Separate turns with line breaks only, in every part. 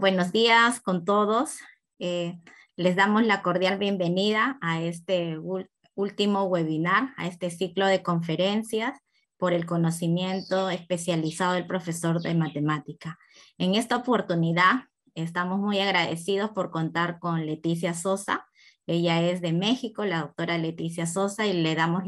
Buenos días con todos. Eh, les damos la cordial bienvenida a este último webinar, a este ciclo de conferencias por el conocimiento especializado del profesor de matemática. En esta oportunidad estamos muy agradecidos por contar con Leticia Sosa. Ella es de México, la doctora Leticia Sosa, y le damos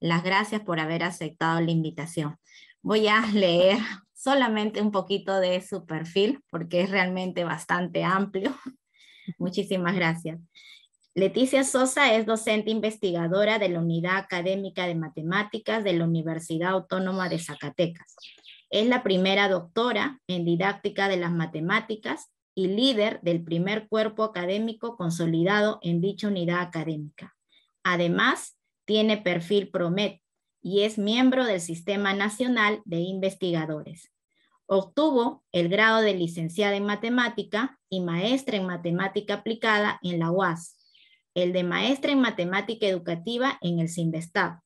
las gracias por haber aceptado la invitación. Voy a leer solamente un poquito de su perfil, porque es realmente bastante amplio. Muchísimas gracias. Leticia Sosa es docente investigadora de la Unidad Académica de Matemáticas de la Universidad Autónoma de Zacatecas. Es la primera doctora en didáctica de las matemáticas y líder del primer cuerpo académico consolidado en dicha unidad académica. Además, tiene perfil PROMET y es miembro del Sistema Nacional de Investigadores. Obtuvo el grado de licenciada en matemática y maestra en matemática aplicada en la UAS, el de maestra en matemática educativa en el CIMBESTAB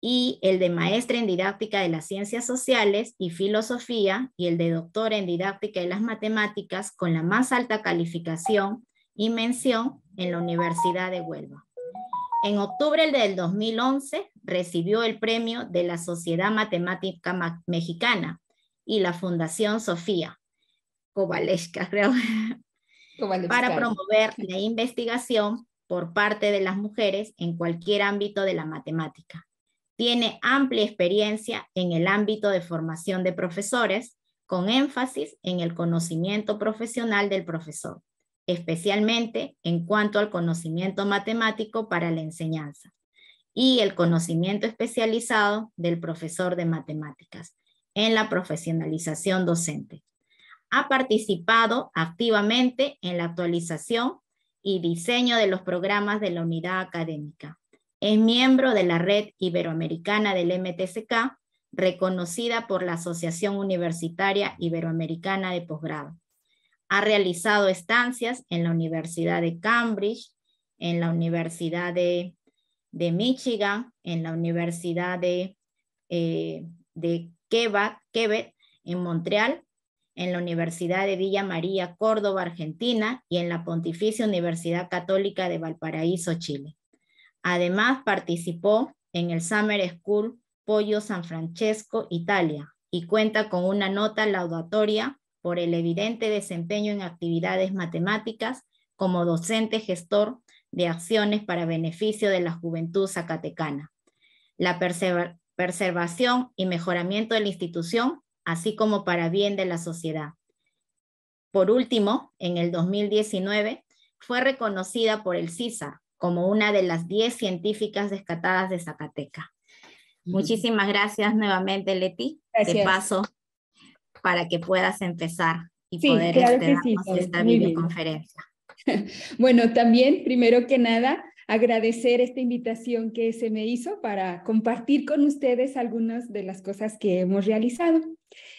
y el de maestra en didáctica de las ciencias sociales y filosofía y el de doctor en didáctica de las matemáticas con la más alta calificación y mención en la Universidad de Huelva. En octubre del 2011 recibió el premio de la Sociedad Matemática Mexicana y la Fundación Sofía Kovaleshka, para promover la investigación por parte de las mujeres en cualquier ámbito de la matemática. Tiene amplia experiencia en el ámbito de formación de profesores, con énfasis en el conocimiento profesional del profesor, especialmente en cuanto al conocimiento matemático para la enseñanza y el conocimiento especializado del profesor de matemáticas, en la profesionalización docente. Ha participado activamente en la actualización y diseño de los programas de la unidad académica. Es miembro de la Red Iberoamericana del MTSK, reconocida por la Asociación Universitaria Iberoamericana de Posgrado. Ha realizado estancias en la Universidad de Cambridge, en la Universidad de, Michigan, en la Universidad de, eh, de Quebec, en Montreal, en la Universidad de Villa María, Córdoba, Argentina, y en la Pontificia Universidad Católica de Valparaíso, Chile. Además, participó en el Summer School Pollo San Francesco, Italia, y cuenta con una nota laudatoria por el evidente desempeño en actividades matemáticas como docente gestor de acciones para beneficio de la juventud zacatecana. La, preservación y mejoramiento de la institución, así como para bien de la sociedad. Por último, en el 2019, fue reconocida por el CISA como una de las 10 científicas descatadas de Zacatecas. Muchísimas gracias nuevamente, Leti. Te paso para que puedas empezar y poder hacer esta videoconferencia.
Bueno, también, primero que nada, agradecer esta invitación que se me hizo para compartir con ustedes algunas de las cosas que hemos realizado.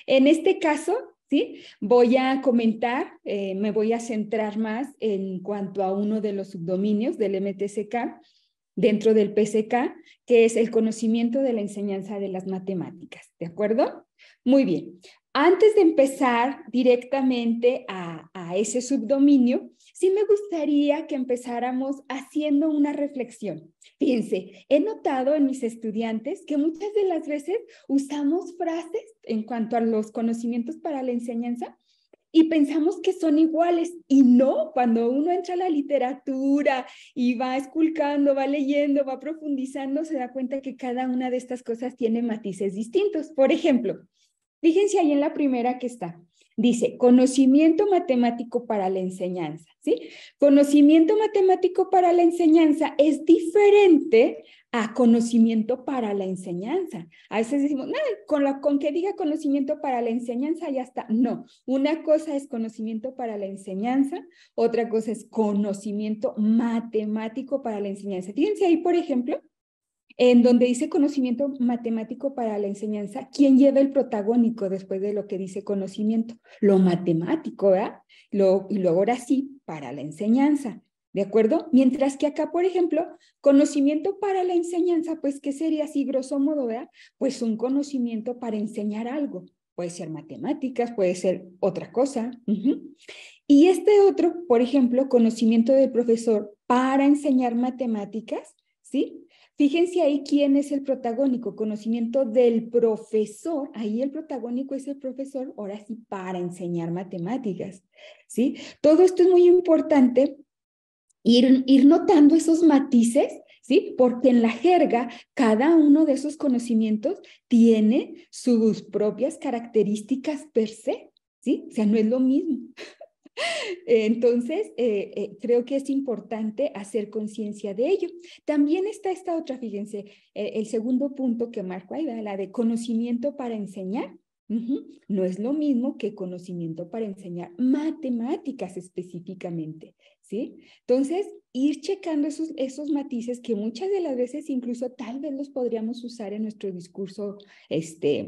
En este caso, ¿sí? voy a comentar, eh, me voy a centrar más en cuanto a uno de los subdominios del MTSK dentro del PSK, que es el conocimiento de la enseñanza de las matemáticas. ¿De acuerdo? Muy bien. Antes de empezar directamente a, a ese subdominio, sí me gustaría que empezáramos haciendo una reflexión. Fíjense, he notado en mis estudiantes que muchas de las veces usamos frases en cuanto a los conocimientos para la enseñanza y pensamos que son iguales y no, cuando uno entra a la literatura y va esculcando, va leyendo, va profundizando, se da cuenta que cada una de estas cosas tiene matices distintos. Por ejemplo, fíjense ahí en la primera que está, Dice, conocimiento matemático para la enseñanza, ¿sí? Conocimiento matemático para la enseñanza es diferente a conocimiento para la enseñanza. A veces decimos, nada, con, la, con que diga conocimiento para la enseñanza ya está. No, una cosa es conocimiento para la enseñanza, otra cosa es conocimiento matemático para la enseñanza. Fíjense ahí, por ejemplo, en donde dice conocimiento matemático para la enseñanza, ¿quién lleva el protagónico después de lo que dice conocimiento? Lo matemático, ¿verdad? Lo, y luego ahora sí, para la enseñanza, ¿de acuerdo? Mientras que acá, por ejemplo, conocimiento para la enseñanza, pues, ¿qué sería así, grosso modo, ¿verdad? Pues un conocimiento para enseñar algo. Puede ser matemáticas, puede ser otra cosa. Y este otro, por ejemplo, conocimiento del profesor para enseñar matemáticas, ¿sí? Fíjense ahí quién es el protagónico, conocimiento del profesor. Ahí el protagónico es el profesor, ahora sí, para enseñar matemáticas. ¿sí? Todo esto es muy importante, ir, notando esos matices ¿sí? Porque en la jerga, cada uno de esos conocimientos tiene sus propias características per se, ¿sí? O sea, no es lo mismo. Entonces, eh, eh, creo que es importante hacer conciencia de ello. También está esta otra, fíjense, eh, el segundo punto que marco ahí, la de conocimiento para enseñar. No es lo mismo que conocimiento para enseñar matemáticas específicamente, ¿sí? Entonces, ir checando esos, esos matices que muchas de las veces incluso tal vez los podríamos usar en nuestro discurso, este,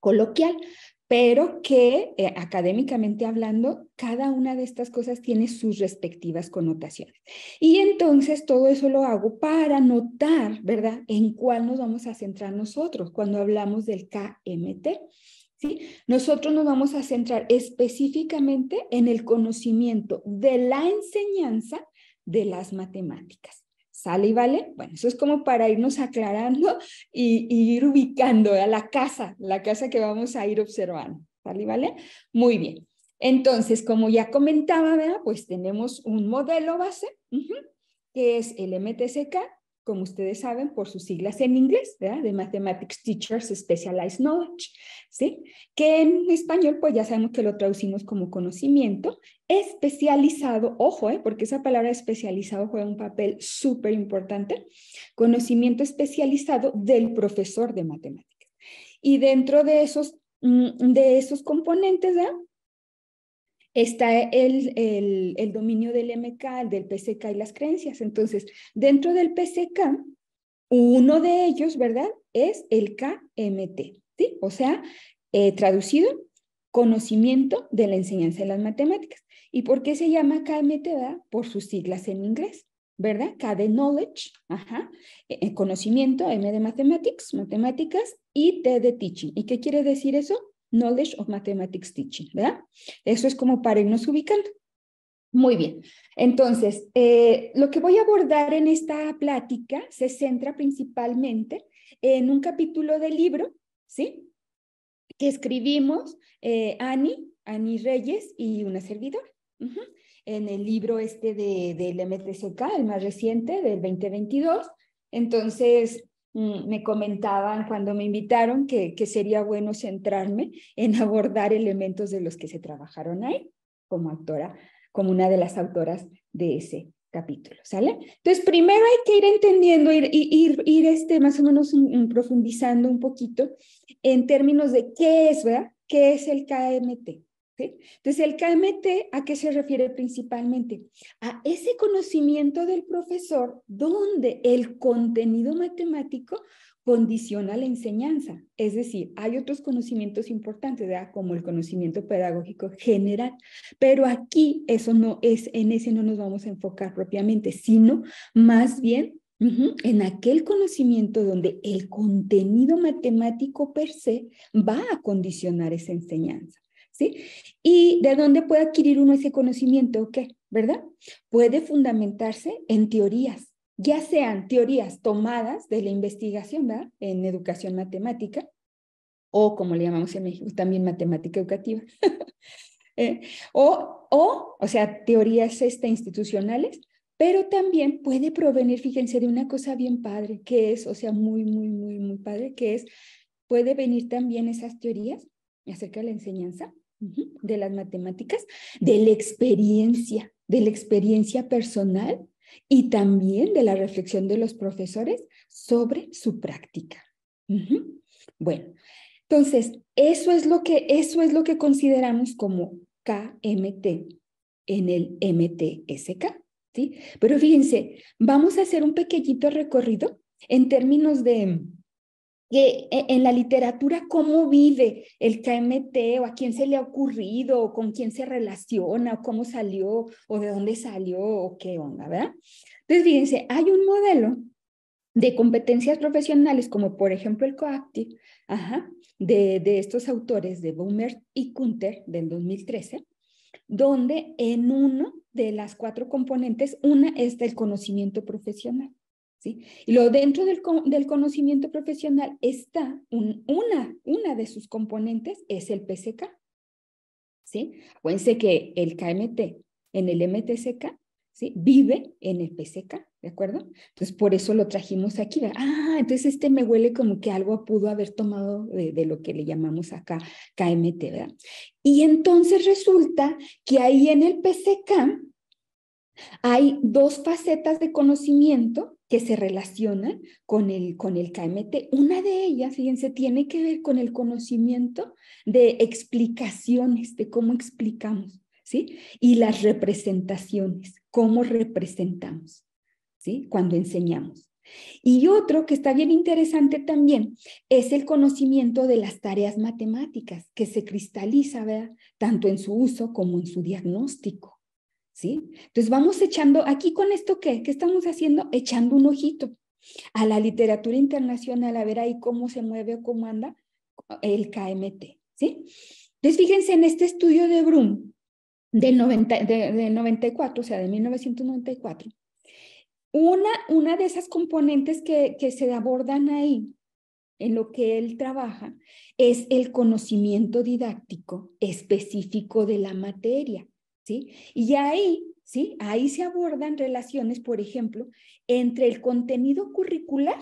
coloquial, pero que eh, académicamente hablando, cada una de estas cosas tiene sus respectivas connotaciones. Y entonces todo eso lo hago para notar, ¿verdad?, en cuál nos vamos a centrar nosotros cuando hablamos del KMT. ¿Sí? Nosotros nos vamos a centrar específicamente en el conocimiento de la enseñanza de las matemáticas. ¿Sale y vale? Bueno, eso es como para irnos aclarando y, ir ubicando a la casa, la casa que vamos a ir observando. ¿Sale y vale? Muy bien. Entonces, como ya comentaba, ¿verdad? pues tenemos un modelo base, que es el MTCK, como ustedes saben, por sus siglas en inglés, ¿verdad? de Mathematics Teachers Specialized Knowledge, ¿sí? que en español pues ya sabemos que lo traducimos como conocimiento especializado, ojo, eh, porque esa palabra especializado juega un papel súper importante, conocimiento especializado del profesor de matemáticas. Y dentro de esos, mm, de esos componentes, está el, el, dominio del MK, del PCK y las creencias. Entonces, dentro del PCK, uno de ellos, ¿verdad? Es el KMT, ¿sí? O sea, eh, traducido, conocimiento de la enseñanza de las matemáticas. ¿Y por qué se llama KMT? Por sus siglas en inglés, ¿verdad? K de knowledge, ajá, eh, eh, conocimiento, M de mathematics, matemáticas, y T de teaching. ¿Y qué quiere decir eso? Knowledge of Mathematics Teaching, ¿verdad? Eso es como para irnos ubicando. Muy bien, entonces, eh, lo que voy a abordar en esta plática se centra principalmente en un capítulo del libro, ¿sí? que escribimos eh, Ani, Ani Reyes y una servidora. En el libro este de, del MTCK, el más reciente, del 2022. Entonces, mm, me comentaban cuando me invitaron que, que sería bueno centrarme en abordar elementos de los que se trabajaron ahí como autora, como una de las autoras de ese capítulo, ¿sale? Entonces, primero hay que ir entendiendo, ir, ir, ir este, más o menos profundizando un poquito en términos de qué es, ¿verdad? ¿Qué es el KMT? Entonces, el KMT, ¿a qué se refiere principalmente? A ese conocimiento del profesor donde el contenido matemático condiciona la enseñanza. Es decir, hay otros conocimientos importantes, como el conocimiento pedagógico general, pero aquí eso no es, en ese no nos vamos a enfocar propiamente, sino más bien en aquel conocimiento donde el contenido matemático per se va a condicionar esa enseñanza. ¿Sí? ¿Y de dónde puede adquirir uno ese conocimiento? ¿Qué? ¿Verdad? Puede fundamentarse en teorías, ya sean teorías tomadas de la investigación ¿verdad? en educación matemática, o como le llamamos en México, también matemática educativa, eh, o, o, sea, teorías este, institucionales, pero también puede provenir, fíjense, de una cosa bien padre, que es, o sea, muy, muy, muy, muy padre, que es, puede venir también esas teorías acerca de la enseñanza, de las matemáticas, de la experiencia, de la experiencia personal y también de la reflexión de los profesores sobre su práctica. Bueno, entonces, eso es, lo que, eso es lo que consideramos como KMT en el MTSK. ¿sí? Pero fíjense, vamos a hacer un pequeñito recorrido en términos de e, en la literatura cómo vive el KMT o a quién se le ha ocurrido o con quién se relaciona o cómo salió o de dónde salió o qué onda, ¿verdad? Entonces, fíjense, hay un modelo de competencias profesionales como por ejemplo el Coactive, de, estos autores de Boomer y Kunter del 2013, donde en uno de las cuatro componentes, una es del conocimiento profesional. Y luego dentro del, conocimiento profesional está una, una de sus componentes, es el PCK. ¿sí? Acuérdense que el KMT en el MTCK ¿sí? vive en el PCK, ¿de acuerdo? Entonces, por eso lo trajimos aquí. Ah, entonces este me huele como que algo pudo haber tomado de, de, lo que le llamamos acá KMT, ¿verdad? Y entonces resulta que ahí en el PCK hay dos facetas de conocimiento que se relacionan con el, con el KMT. Una de ellas, fíjense, tiene que ver con el conocimiento de explicaciones, de cómo explicamos, ¿sí? Y las representaciones, cómo representamos, ¿sí? Cuando enseñamos. Y otro que está bien interesante también es el conocimiento de las tareas matemáticas que se cristaliza, ¿verdad? Tanto en su uso como en su diagnóstico. ¿sí? Entonces vamos echando, aquí con esto qué, ¿qué estamos haciendo? Echando un ojito a la literatura internacional, a ver ahí cómo se mueve o cómo anda el KMT, ¿sí? Entonces fíjense en este estudio de Brum del, de, 94, o sea, de 1994. Una, una de esas componentes que se abordan ahí en lo que él trabaja es el conocimiento didáctico específico de la materia. Y ahí, ¿sí? Ahí se abordan relaciones, por ejemplo, entre el contenido curricular,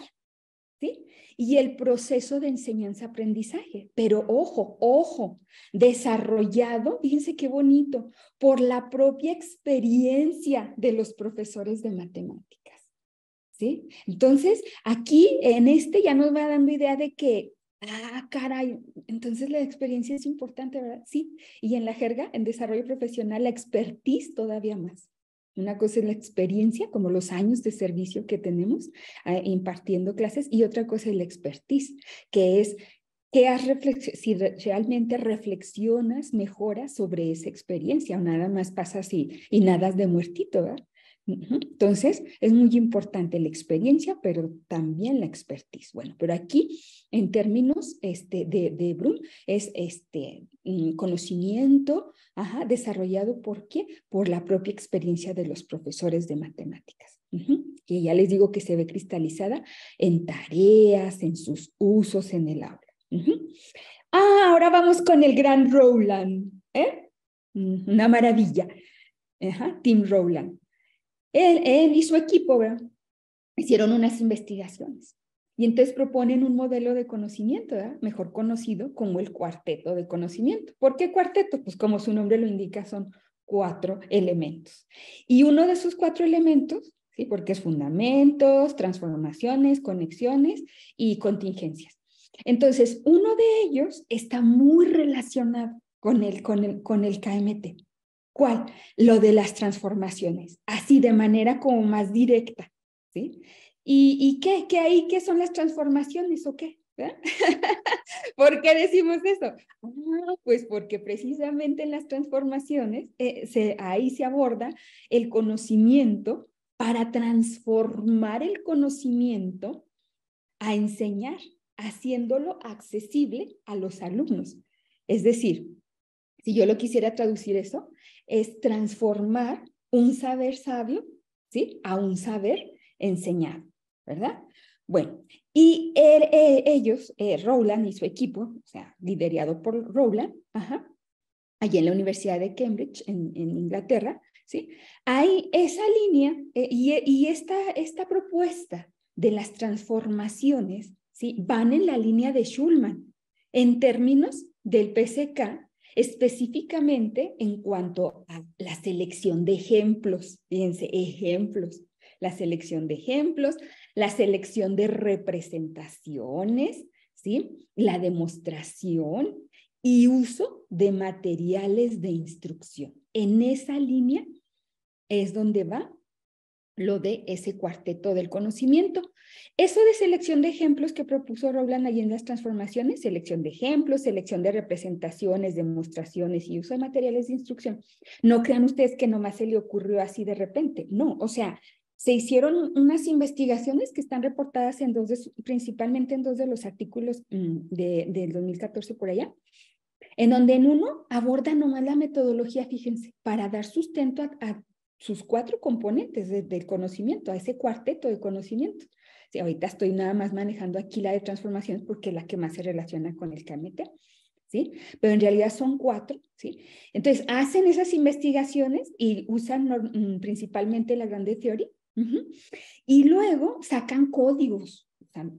¿sí? Y el proceso de enseñanza-aprendizaje. Pero ojo, ojo, desarrollado, fíjense qué bonito, por la propia experiencia de los profesores de matemáticas. ¿Sí? Entonces, aquí en este ya nos va dando idea de que Ah, caray, entonces la experiencia es importante, ¿verdad? Sí, y en la jerga, en desarrollo profesional, la expertise todavía más. Una cosa es la experiencia, como los años de servicio que tenemos ah, impartiendo clases, y otra cosa es la expertise, que es que has si realmente reflexionas, mejoras sobre esa experiencia, o nada más pasas y, y nadas de muertito, ¿verdad? Entonces, es muy importante la experiencia, pero también la expertise. Bueno, pero aquí, en términos este, de, de es este conocimiento desarrollado por qué? Por la propia experiencia de los profesores de matemáticas. Que ya les digo que se ve cristalizada en tareas, en sus usos en el aula. Ah, ahora vamos con el gran Rowland, ¿eh? Una maravilla. Ajá, Tim Rowland. Él, y su equipo hicieron unas investigaciones y entonces proponen un modelo de conocimiento, ¿verdad? mejor conocido como el cuarteto de conocimiento. ¿Por qué cuarteto? Pues como su nombre lo indica, son cuatro elementos. Y uno de esos cuatro elementos, ¿sí? porque es fundamentos, transformaciones, conexiones y contingencias. Entonces, uno de ellos está muy relacionado con el, con el, con el KMT. ¿Cuál? Lo de las transformaciones, así de manera como más directa, ¿sí? ¿Y, qué? ¿Qué ahí? ¿Qué son las transformaciones o qué? ¿Eh? ¿Por qué decimos eso? Ah, pues porque precisamente en las transformaciones eh, ahí se aborda el conocimiento para transformar el conocimiento a enseñar, haciéndolo accesible a los alumnos. Es decir, si yo lo quisiera traducir eso, es transformar un saber sabio, ¿sí? A un saber enseñado, ¿verdad? Bueno, y er, e, ellos, eh, Rowland y su equipo, o sea, liderado por Rowland, ajá, allí en la Universidad de Cambridge, en, Inglaterra, ¿sí? Hay esa línea eh, y, esta, esta propuesta de las transformaciones, ¿sí? Van en la línea de Schulman en términos del PCK específicamente en cuanto a la selección de ejemplos, fíjense, ejemplos, la selección de ejemplos, la selección de representaciones, ¿sí? La demostración y uso de materiales de instrucción. En esa línea es donde va lo de ese cuarteto del conocimiento. Eso de selección de ejemplos que propuso Roland allí en las transformaciones, selección de ejemplos, selección de representaciones, demostraciones y uso de materiales de instrucción. No crean ustedes que nomás se le ocurrió así de repente, no, o sea, se hicieron unas investigaciones que están reportadas en dos principalmente en dos de los artículos mm, del 2014 por allá, en donde en uno aborda nomás la metodología, fíjense, para dar sustento a sus cuatro componentes del conocimiento, a ese cuarteto de conocimiento. Sí, ahorita estoy nada más manejando aquí la de transformaciones porque es la que más se relaciona con el KMT, ¿sí? Pero en realidad son cuatro, ¿sí? Entonces, hacen esas investigaciones y usan mm, principalmente la grande teoría y luego sacan códigos.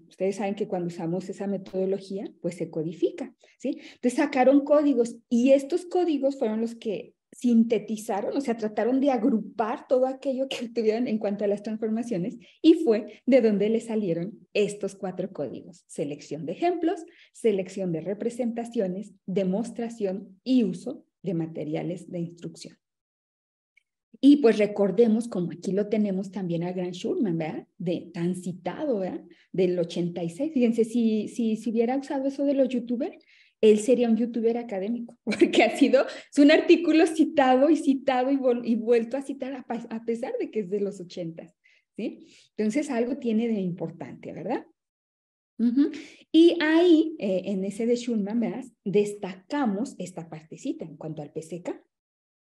Ustedes saben que cuando usamos esa metodología, pues se codifica, ¿sí? Entonces sacaron códigos y estos códigos fueron los que sintetizaron, o sea, trataron de agrupar todo aquello que tuvieron en cuanto a las transformaciones y fue de donde le salieron estos cuatro códigos, selección de ejemplos, selección de representaciones, demostración y uso de materiales de instrucción. Y pues recordemos, como aquí lo tenemos también a Grant Schulman, ¿verdad? De, tan citado, ¿verdad? Del 86. Fíjense, si, si, si hubiera usado eso de los youtubers, él sería un youtuber académico, porque ha sido, es un artículo citado y citado y, y vuelto a citar a, pesar de que es de los ochentas, ¿sí? Entonces algo tiene de importante, ¿verdad? Y ahí, eh, en ese de Schumann, ¿verdad? destacamos esta partecita en cuanto al PCK,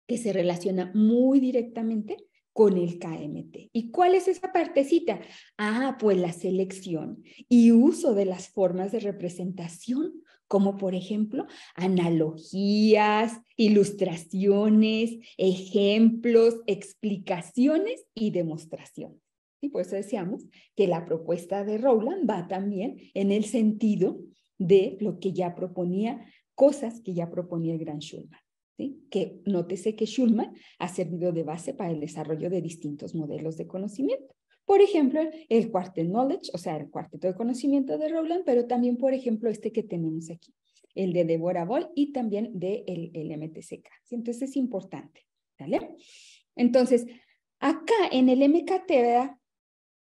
que se relaciona muy directamente con el KMT. ¿Y cuál es esa partecita? Ah, pues la selección y uso de las formas de representación como por ejemplo analogías, ilustraciones, ejemplos, explicaciones y demostraciones. Y por eso decíamos que la propuesta de Rowland va también en el sentido de lo que ya proponía, cosas que ya proponía el gran Schulman. Que nótese que Schulman ha servido de base para el desarrollo de distintos modelos de conocimiento. Por ejemplo, el cuartel Knowledge, o sea, el cuarteto de conocimiento de Rowland, pero también, por ejemplo, este que tenemos aquí, el de Deborah Ball y también de el, MTCK. Entonces es importante, ¿vale? Entonces, acá en el MKT,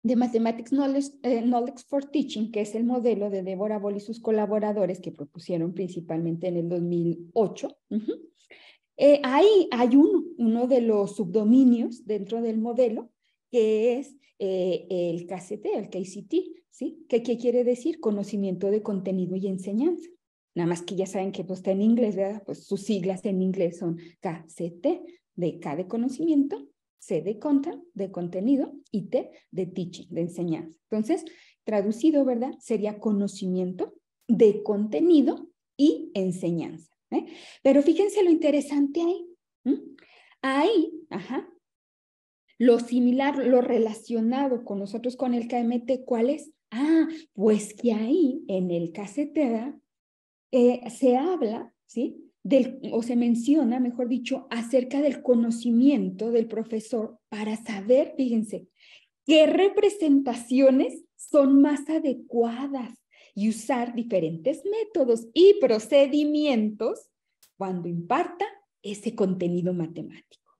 de Mathematics eh, Knowledge, for Teaching, que es el modelo de Deborah Ball y sus colaboradores que propusieron principalmente en el 2008. Eh, ahí hay uno, uno de los subdominios dentro del modelo que es eh, el KCT, el KCT, ¿sí? ¿Qué, quiere decir? Conocimiento de contenido y enseñanza. Nada más que ya saben que pues, está en inglés, ¿verdad? Pues sus siglas en inglés son KCT, de K de conocimiento, C de content, de contenido, y T de teaching, de enseñanza. Entonces, traducido, ¿verdad? Sería conocimiento de contenido y enseñanza. ¿eh? Pero fíjense lo interesante ahí. Ahí, ajá, lo similar, lo relacionado con nosotros con el KMT, ¿cuál es? Ah, pues que ahí en el casetera eh, se habla, ¿sí? o se menciona, mejor dicho, acerca del conocimiento del profesor para saber, fíjense, qué representaciones son más adecuadas y usar diferentes métodos y procedimientos cuando imparta ese contenido matemático.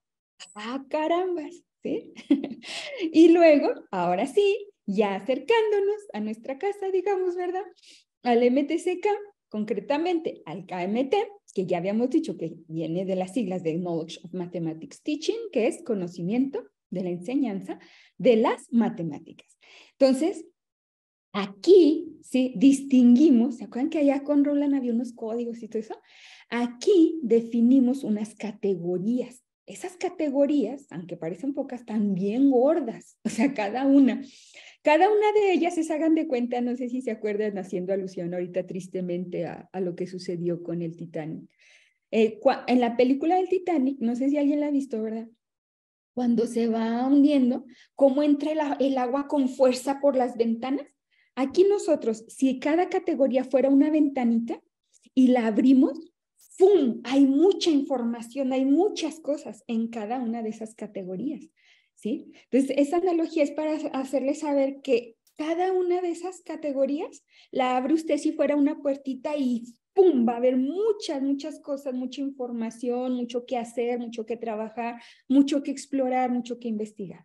Ah, caramba. ¿sí? y luego, ahora sí, ya acercándonos a nuestra casa, digamos, ¿verdad? Al MTCK, concretamente al KMT, que ya habíamos dicho que viene de las siglas de Knowledge of Mathematics Teaching, que es conocimiento de la enseñanza de las matemáticas. Entonces, aquí, ¿sí? Distinguimos, ¿se acuerdan que allá con Roland había unos códigos y todo eso? Aquí definimos unas categorías esas categorías, aunque parecen pocas, están bien gordas, o sea, cada una. Cada una de ellas se hagan de cuenta, no sé si se acuerdan, haciendo alusión ahorita tristemente a, lo que sucedió con el Titanic. Eh, en la película del Titanic, no sé si alguien la ha visto, ¿verdad? Cuando se va hundiendo, cómo entra el agua con fuerza por las ventanas. Aquí nosotros, si cada categoría fuera una ventanita y la abrimos, ¡Pum! Hay mucha información, hay muchas cosas en cada una de esas categorías, ¿sí? Entonces, esa analogía es para hacerle saber que cada una de esas categorías la abre usted si fuera una puertita y ¡pum! Va a haber muchas, muchas cosas, mucha información, mucho que hacer, mucho que trabajar, mucho que explorar, mucho que investigar.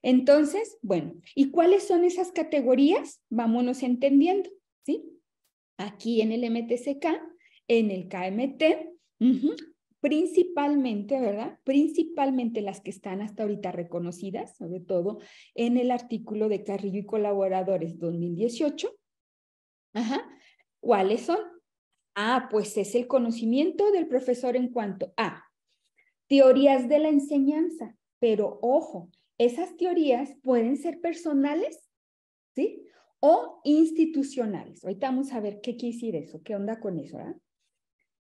Entonces, bueno, ¿y cuáles son esas categorías? Vámonos entendiendo, ¿sí? Aquí en el MTCK en el KMT, principalmente, ¿verdad? Principalmente las que están hasta ahorita reconocidas, sobre todo en el artículo de Carrillo y Colaboradores 2018. Ajá. ¿Cuáles son? Ah, pues es el conocimiento del profesor en cuanto a teorías de la enseñanza, pero ojo, esas teorías pueden ser personales, ¿sí? O institucionales. Ahorita vamos a ver qué quiere decir eso, qué onda con eso, ¿verdad?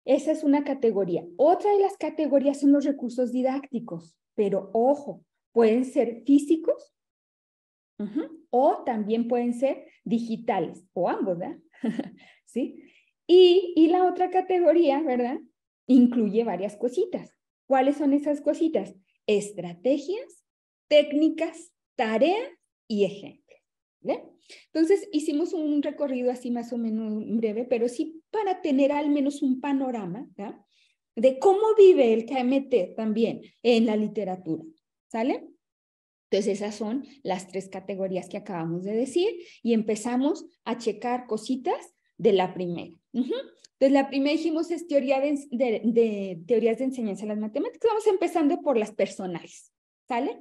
Esa es una categoría. Otra de las categorías son los recursos didácticos, pero ojo, pueden ser físicos o también pueden ser digitales, o ambos, ¿verdad? ¿Sí? Y, la otra categoría, ¿verdad? Incluye varias cositas. ¿Cuáles son esas cositas? Estrategias, técnicas, tarea y ejemplos. Entonces, hicimos un recorrido así más o menos breve, pero sí para tener al menos un panorama de cómo vive el KMT también en la literatura. ¿Sale? Entonces esas son las tres categorías que acabamos de decir y empezamos a checar cositas de la primera. Entonces la primera dijimos es teoría de, teorías de enseñanza de las matemáticas. Vamos empezando por las personales, ¿sale?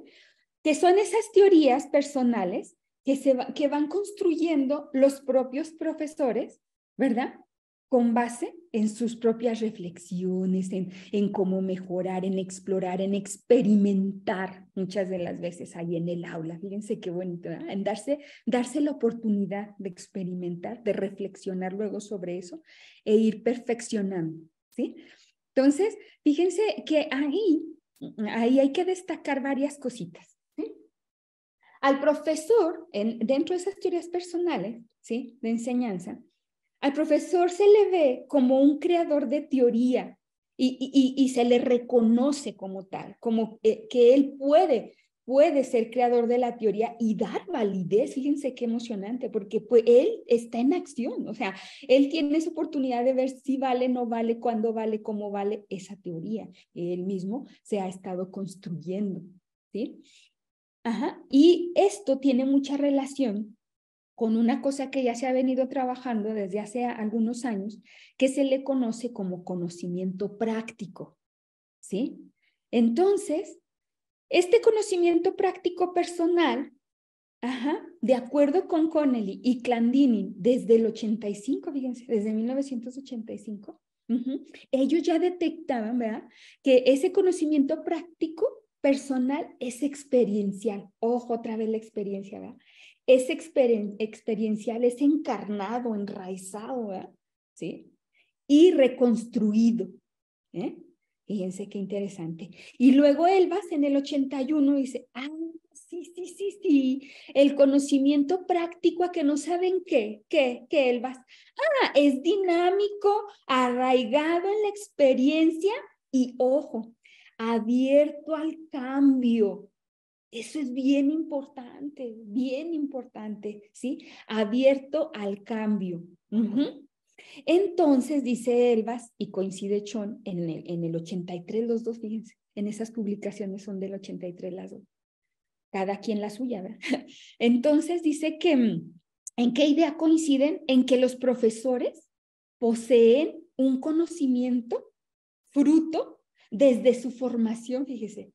Que son esas teorías personales que, se que van construyendo los propios profesores, ¿verdad? con base en sus propias reflexiones, en, cómo mejorar, en explorar, en experimentar muchas de las veces ahí en el aula. Fíjense qué bonito, en darse, darse la oportunidad de experimentar, de reflexionar luego sobre eso e ir perfeccionando, ¿sí? Entonces, fíjense que ahí, ahí hay que destacar varias cositas. Al profesor, en, dentro de esas teorías personales, ¿sí? De enseñanza, al profesor se le ve como un creador de teoría y, se le reconoce como tal, como eh, que él puede, puede ser creador de la teoría y dar validez. Fíjense qué emocionante, porque pues él está en acción, o sea, él tiene esa oportunidad de ver si vale, no vale, cuándo vale, cómo vale esa teoría. Él mismo se ha estado construyendo, ¿sí? Ajá. Y esto tiene mucha relación con una cosa que ya se ha venido trabajando desde hace algunos años, que se le conoce como conocimiento práctico. ¿Sí? Entonces, este conocimiento práctico personal, de acuerdo con Connelly y Clandini, desde el 85, fíjense, desde 1985, ellos ya detectaban, ¿verdad?, que ese conocimiento práctico personal es experiencial. Ojo, otra vez la experiencia, ¿verdad? es experiencial, es encarnado, enraizado, ¿sí? Y reconstruido. ¿eh? Fíjense qué interesante. Y luego Elvas en el 81 dice, ah, sí, sí, sí, sí, el conocimiento práctico a que no saben qué, qué, qué Elvas. Ah, es dinámico, arraigado en la experiencia y, ojo, abierto al cambio, eso es bien importante, bien importante, ¿sí? Abierto al cambio. Entonces, dice Elvas, y coincide Chon, en el, en el 83 los dos, fíjense, en esas publicaciones son del 83 las dos. Cada quien la suya, ¿verdad? Entonces dice que, mm, ¿en qué idea coinciden? En que los profesores poseen un conocimiento fruto desde su formación, fíjese,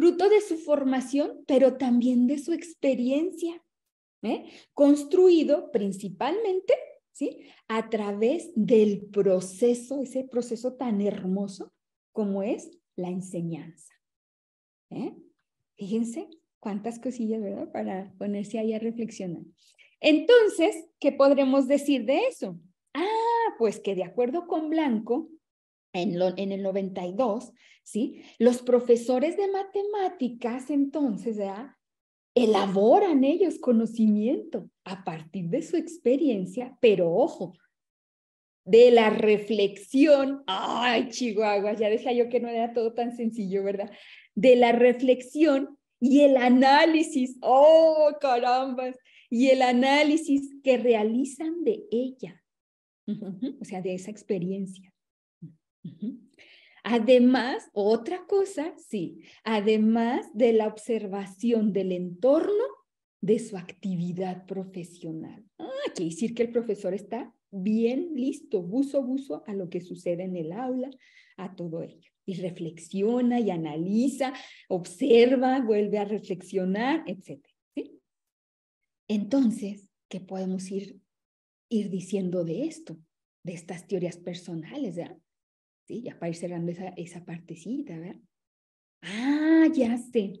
fruto de su formación, pero también de su experiencia, ¿eh? construido principalmente ¿sí? a través del proceso, ese proceso tan hermoso como es la enseñanza. ¿eh? Fíjense cuántas cosillas, ¿verdad? Para ponerse ahí a reflexionar. Entonces, ¿qué podremos decir de eso? Ah, pues que de acuerdo con Blanco, en, en el 92, ¿sí? Los profesores de matemáticas, entonces, elaboran ellos conocimiento a partir de su experiencia, pero ojo, de la reflexión, ay Chihuahua, ya decía yo que no era todo tan sencillo, ¿verdad? De la reflexión y el análisis, oh carambas, y el análisis que realizan de ella, o sea, de esa experiencia. Además, otra cosa, sí, además de la observación del entorno de su actividad profesional. Ah, que decir que el profesor está bien listo, buzo, buzo a lo que sucede en el aula, a todo ello. Y reflexiona y analiza, observa, vuelve a reflexionar, etc. ¿sí? Entonces, ¿qué podemos ir, ir diciendo de esto? De estas teorías personales, ¿verdad? ¿sí? Ya para ir cerrando esa, esa partecita, ¿ver? Ah, ya sé.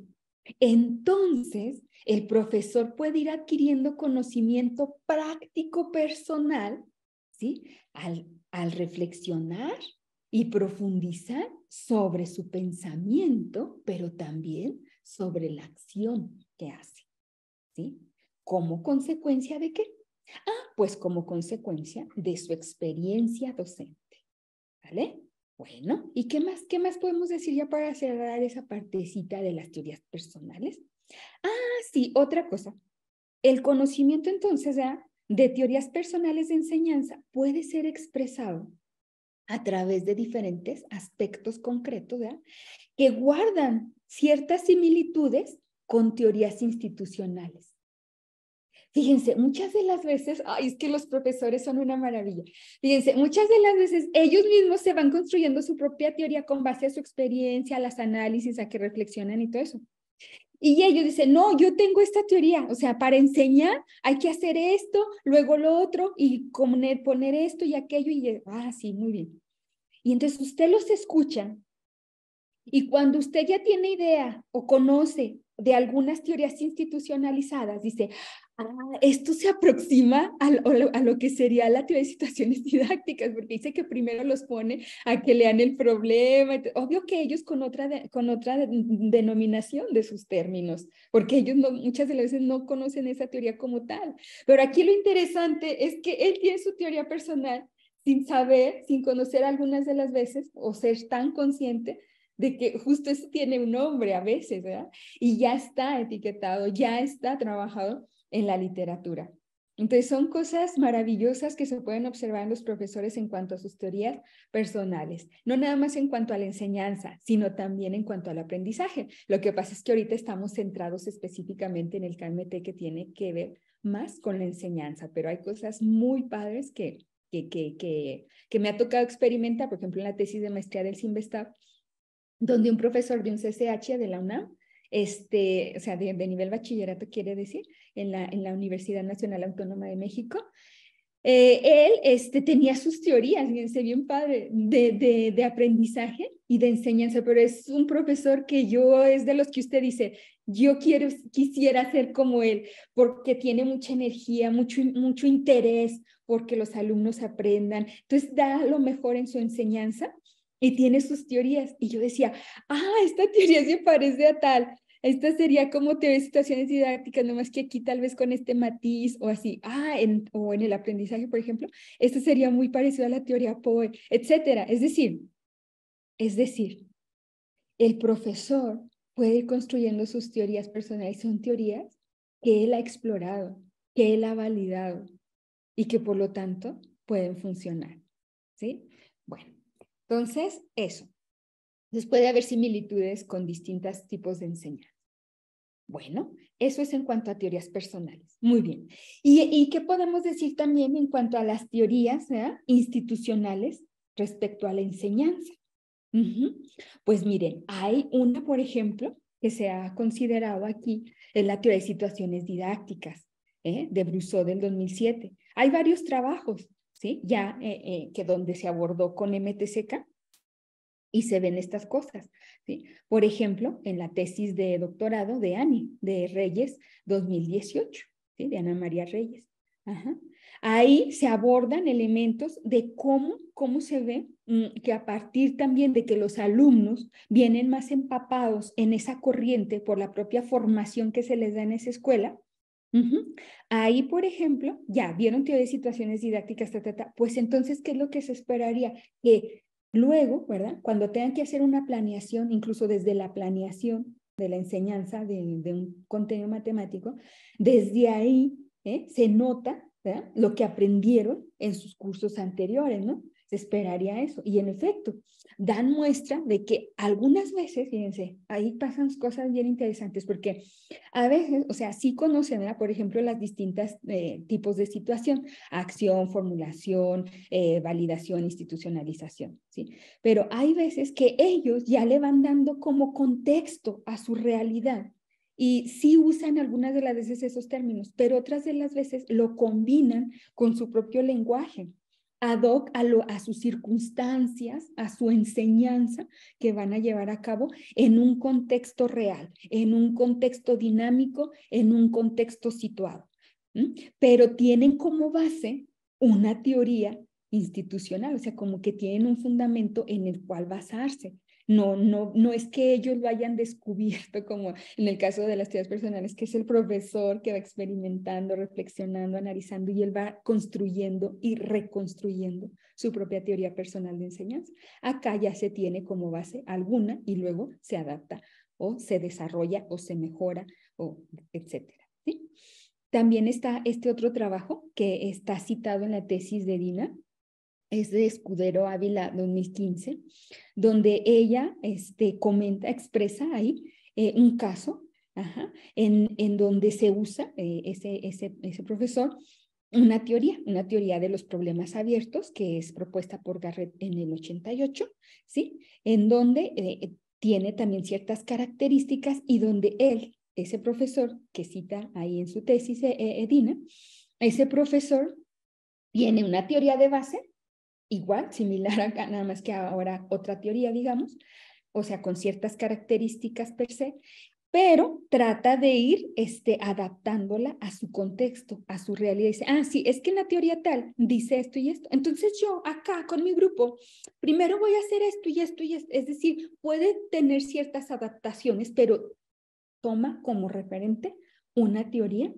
Entonces, el profesor puede ir adquiriendo conocimiento práctico personal, ¿sí? Al, al reflexionar y profundizar sobre su pensamiento, pero también sobre la acción que hace, ¿sí? ¿Como consecuencia de qué? Ah, pues como consecuencia de su experiencia docente, ¿vale? Bueno, ¿y qué más, qué más podemos decir ya para cerrar esa partecita de las teorías personales? Ah, sí, otra cosa. El conocimiento entonces de teorías personales de enseñanza puede ser expresado a través de diferentes aspectos concretos que guardan ciertas similitudes con teorías institucionales. Fíjense, muchas de las veces, ay, es que los profesores son una maravilla. Fíjense, muchas de las veces ellos mismos se van construyendo su propia teoría con base a su experiencia, a las análisis, a que reflexionan y todo eso. Y ellos dicen, no, yo tengo esta teoría, o sea, para enseñar hay que hacer esto, luego lo otro, y poner, poner esto y aquello, y ah, sí, muy bien. Y entonces usted los escucha, y cuando usted ya tiene idea o conoce de algunas teorías institucionalizadas, dice, Ah, esto se aproxima a, lo, a lo que sería la teoría de situaciones didácticas, porque dice que primero los pone a que lean el problema. Obvio que ellos con otra, con otra denominación de sus términos, porque ellos muchas de las veces no conocen esa teoría como tal. Pero aquí lo interesante es que él tiene su teoría personal sin saber, sin conocer algunas de las veces o ser tan consciente de que justo eso tiene un nombre a veces, ¿verdad? Y ya está etiquetado, ya está trabajado en la literatura. Entonces son cosas maravillosas que se pueden observar en los profesores en cuanto a sus teorías personales, no nada más en cuanto a la enseñanza, sino también en cuanto al aprendizaje. Lo que pasa es que ahorita estamos centrados específicamente en el KMT que tiene que ver más con la enseñanza, pero hay cosas muy padres que, que, que, que, que me ha tocado experimentar, por ejemplo, en la tesis de maestría del CIMBESTAB, donde un profesor de un CCH de la UNAM este, o sea, de, nivel bachillerato quiere decir, en la, en la Universidad Nacional Autónoma de México. Eh, él este, tenía sus teorías, fíjense bien padre, de, de, de, aprendizaje y de enseñanza, pero es un profesor que yo, es de los que usted dice, yo quiero, quisiera ser como él, porque tiene mucha energía, mucho, mucho interés, porque los alumnos aprendan. Entonces, da lo mejor en su enseñanza y tiene sus teorías. Y yo decía, ah, esta teoría se parece a tal. Esta sería como teoría situaciones didácticas, nomás que aquí tal vez con este matiz o así, ah, o en el aprendizaje, por ejemplo, esta sería muy parecida a la teoría POE, etcétera. Es decir, es decir, el profesor puede ir construyendo sus teorías personales, son teorías que él ha explorado, que él ha validado y que por lo tanto pueden funcionar, ¿sí? Bueno, entonces eso. Entonces puede haber similitudes con distintos tipos de enseñanza. Bueno, eso es en cuanto a teorías personales. Muy bien. ¿Y, qué podemos decir también en cuanto a las teorías institucionales respecto a la enseñanza? Pues miren, hay una, por ejemplo, que se ha considerado aquí, en la teoría de situaciones didácticas ¿eh? de Brousseau del 2007. Hay varios trabajos, ¿sí? Ya eh, eh, que donde se abordó con MTCK, y se ven estas cosas. ¿sí? Por ejemplo, en la tesis de doctorado de Ani, de Reyes 2018, ¿sí? de Ana María Reyes. Ahí se abordan elementos de cómo, cómo se ve mm, que a partir también de que los alumnos vienen más empapados en esa corriente por la propia formación que se les da en esa escuela, Ahí, por ejemplo, ya vieron teoría de situaciones didácticas, pues entonces, ¿qué es lo que se esperaría? Que Luego, ¿verdad? Cuando tengan que hacer una planeación, incluso desde la planeación de la enseñanza de, un contenido matemático, desde ahí ¿eh? se nota lo que aprendieron en sus cursos anteriores, ¿no? se esperaría eso. Y en efecto, dan muestra de que algunas veces, fíjense, ahí pasan cosas bien interesantes, porque a veces, o sea, sí conocen, por ejemplo, las distintas eh, tipos de situación, acción, formulación, eh, validación, institucionalización, ¿sí? Pero hay veces que ellos ya le van dando como contexto a su realidad y sí usan algunas de las veces esos términos, pero otras de las veces lo combinan con su propio lenguaje ad hoc a, lo, a, sus circunstancias, a su enseñanza que van a llevar a cabo en un contexto real, en un contexto dinámico, en un contexto situado. Pero tienen como base una teoría institucional, o sea, como que tienen un fundamento en el cual basarse. No, no, no es que ellos lo hayan descubierto como en el caso de las teorías personales, que es el profesor que va experimentando, reflexionando, analizando y él va construyendo y reconstruyendo su propia teoría personal de enseñanza. Acá ya se tiene como base alguna y luego se adapta o se desarrolla o se mejora o etcétera. También está este otro trabajo que está citado en la tesis de Dina, es de Escudero Ávila 2015, donde ella este, comenta, expresa ahí eh, un caso en, en, donde se usa eh, ese, ese, ese profesor una teoría, una teoría de los problemas abiertos que es propuesta por Garrett en el 88, ¿sí? En donde eh, tiene también ciertas características y donde él, ese profesor que cita ahí en su tesis Edina, ese profesor tiene una teoría de base igual, similar acá, nada más que ahora otra teoría, digamos, o sea, con ciertas características per se, pero trata de ir este, adaptándola a su contexto, a su realidad. Dice, ah, sí, es que la teoría tal dice esto y esto. Entonces yo acá con mi grupo, primero voy a hacer esto y esto y esto. Es decir, puede tener ciertas adaptaciones, pero toma como referente una teoría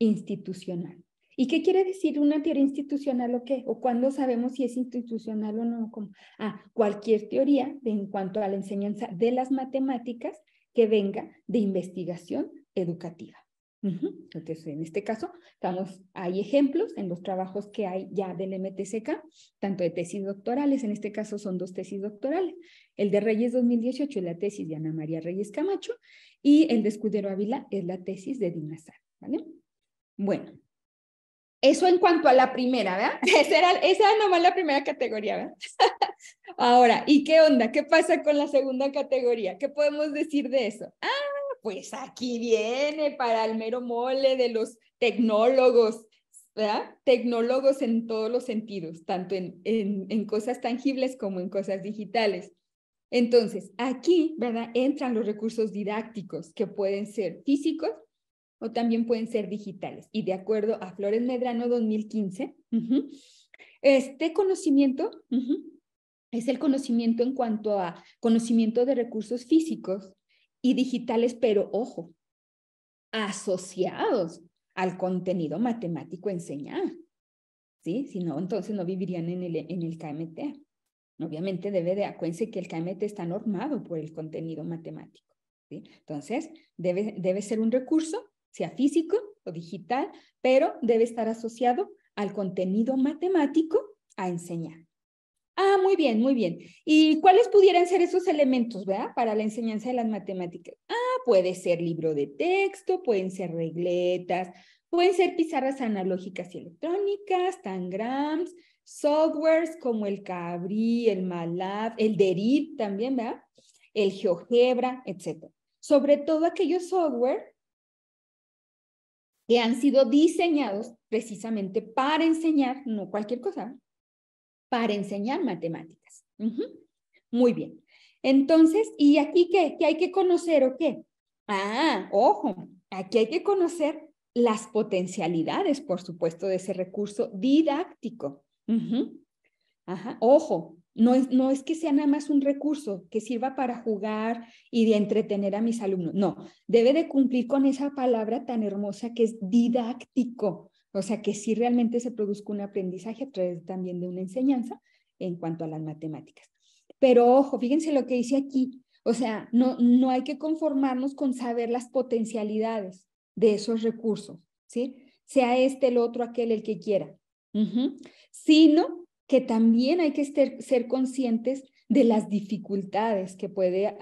institucional. ¿Y qué quiere decir una teoría institucional o qué? ¿O cuándo sabemos si es institucional o no? ah, cualquier teoría de, en cuanto a la enseñanza de las matemáticas que venga de investigación educativa. Entonces, en este caso, estamos, hay ejemplos en los trabajos que hay ya del MTCK, tanto de tesis doctorales, en este caso son dos tesis doctorales, el de Reyes 2018 es la tesis de Ana María Reyes Camacho y el de Escudero Ávila es la tesis de Dinazar, ¿vale? Bueno, eso en cuanto a la primera, ¿verdad? Esa era, esa nomás la primera categoría, ¿verdad? Ahora, ¿y qué onda? ¿Qué pasa con la segunda categoría? ¿Qué podemos decir de eso? Ah, pues aquí viene para el mero mole de los tecnólogos, ¿verdad? Tecnólogos en todos los sentidos, tanto en, en, en cosas tangibles como en cosas digitales. Entonces, aquí, ¿verdad? Entran los recursos didácticos que pueden ser físicos, o también pueden ser digitales. Y de acuerdo a Flores Medrano 2015, este conocimiento es el conocimiento en cuanto a conocimiento de recursos físicos y digitales, pero ojo, asociados al contenido matemático enseñado. ¿Sí? Si no, entonces no vivirían en el, en el KMT. Obviamente debe de acuérdense que el KMT está normado por el contenido matemático. ¿sí? Entonces, debe, debe ser un recurso sea físico o digital, pero debe estar asociado al contenido matemático a enseñar. Ah, muy bien, muy bien. ¿Y cuáles pudieran ser esos elementos, verdad, para la enseñanza de las matemáticas? Ah, puede ser libro de texto, pueden ser regletas, pueden ser pizarras analógicas y electrónicas, tangrams, softwares como el Cabri, el Malab, el Deriv también, ¿verdad? El GeoGebra, etc. Sobre todo aquellos software han sido diseñados precisamente para enseñar, no cualquier cosa, para enseñar matemáticas. Muy bien. Entonces, ¿y aquí qué? ¿Qué hay que conocer o qué? Ah, ojo, aquí hay que conocer las potencialidades, por supuesto, de ese recurso didáctico. Ajá. Ojo, no es, que sea nada más un recurso que sirva para jugar y de entretener a mis alumnos. No, debe de cumplir con esa palabra tan hermosa que es didáctico. O sea, que sí realmente se produzca un aprendizaje a través también de una enseñanza en cuanto a las matemáticas. Pero ojo, fíjense lo que dice aquí. O sea, no, no hay que conformarnos con saber las potencialidades de esos recursos, ¿sí? Sea este, el otro, aquel, el que quiera. Sino que también hay que ser, conscientes de las dificultades que puede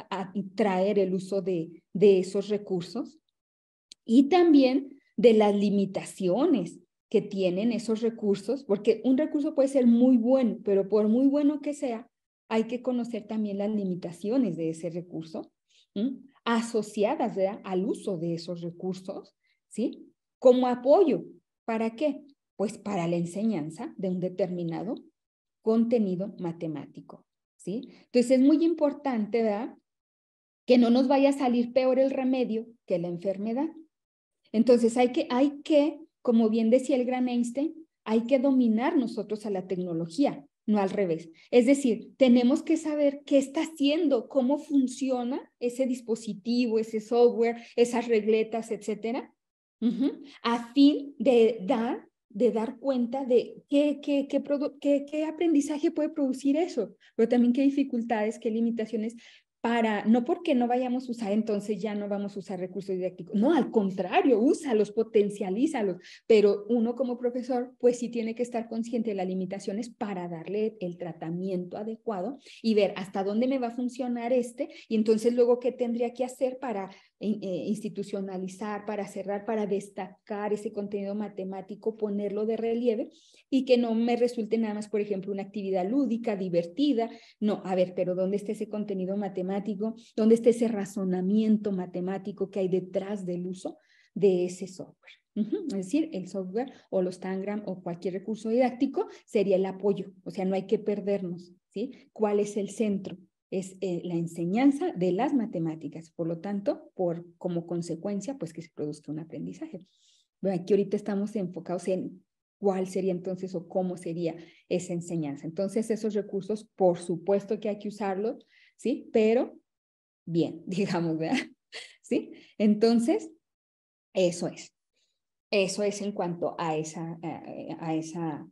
traer el uso de, esos recursos y también de las limitaciones que tienen esos recursos, porque un recurso puede ser muy bueno, pero por muy bueno que sea, hay que conocer también las limitaciones de ese recurso, asociadas al uso de esos recursos, ¿sí? Como apoyo, ¿para qué? Pues para la enseñanza de un determinado contenido matemático, ¿sí? Entonces es muy importante, ¿verdad? Que no nos vaya a salir peor el remedio que la enfermedad. Entonces hay que, hay que, como bien decía el gran Einstein, hay que dominar nosotros a la tecnología, no al revés. Es decir, tenemos que saber qué está haciendo, cómo funciona ese dispositivo, ese software, esas regletas, etcétera, a fin de dar de dar cuenta de qué, qué, aprendizaje puede producir eso, pero también qué dificultades, qué limitaciones para, no porque no vayamos a usar, entonces ya no vamos a usar recursos didácticos. No, al contrario, úsalos, potencialízalos. Pero uno como profesor, pues sí tiene que estar consciente de las limitaciones para darle el tratamiento adecuado y ver hasta dónde me va a funcionar este y entonces luego qué tendría que hacer para eh, institucionalizar, para cerrar, para destacar ese contenido matemático, ponerlo de relieve y que no me resulte nada más, por ejemplo, una actividad lúdica, divertida. No, a ver, pero ¿dónde está ese contenido matemático? ¿Dónde está ese razonamiento matemático que hay detrás del uso de ese software? Es decir, el software o los tangram o cualquier recurso didáctico sería el apoyo, o sea, no hay que perdernos, ¿sí? ¿Cuál es el centro? es eh, la enseñanza de las matemáticas, por lo tanto, por, como consecuencia, pues que se produzca un aprendizaje. Bueno, aquí ahorita estamos enfocados en cuál sería entonces o cómo sería esa enseñanza. Entonces, esos recursos, por supuesto que hay que usarlos, ¿sí? Pero bien, digamos, ¿verdad? ¿Sí? Entonces, eso es. Eso es en cuanto a esa, esa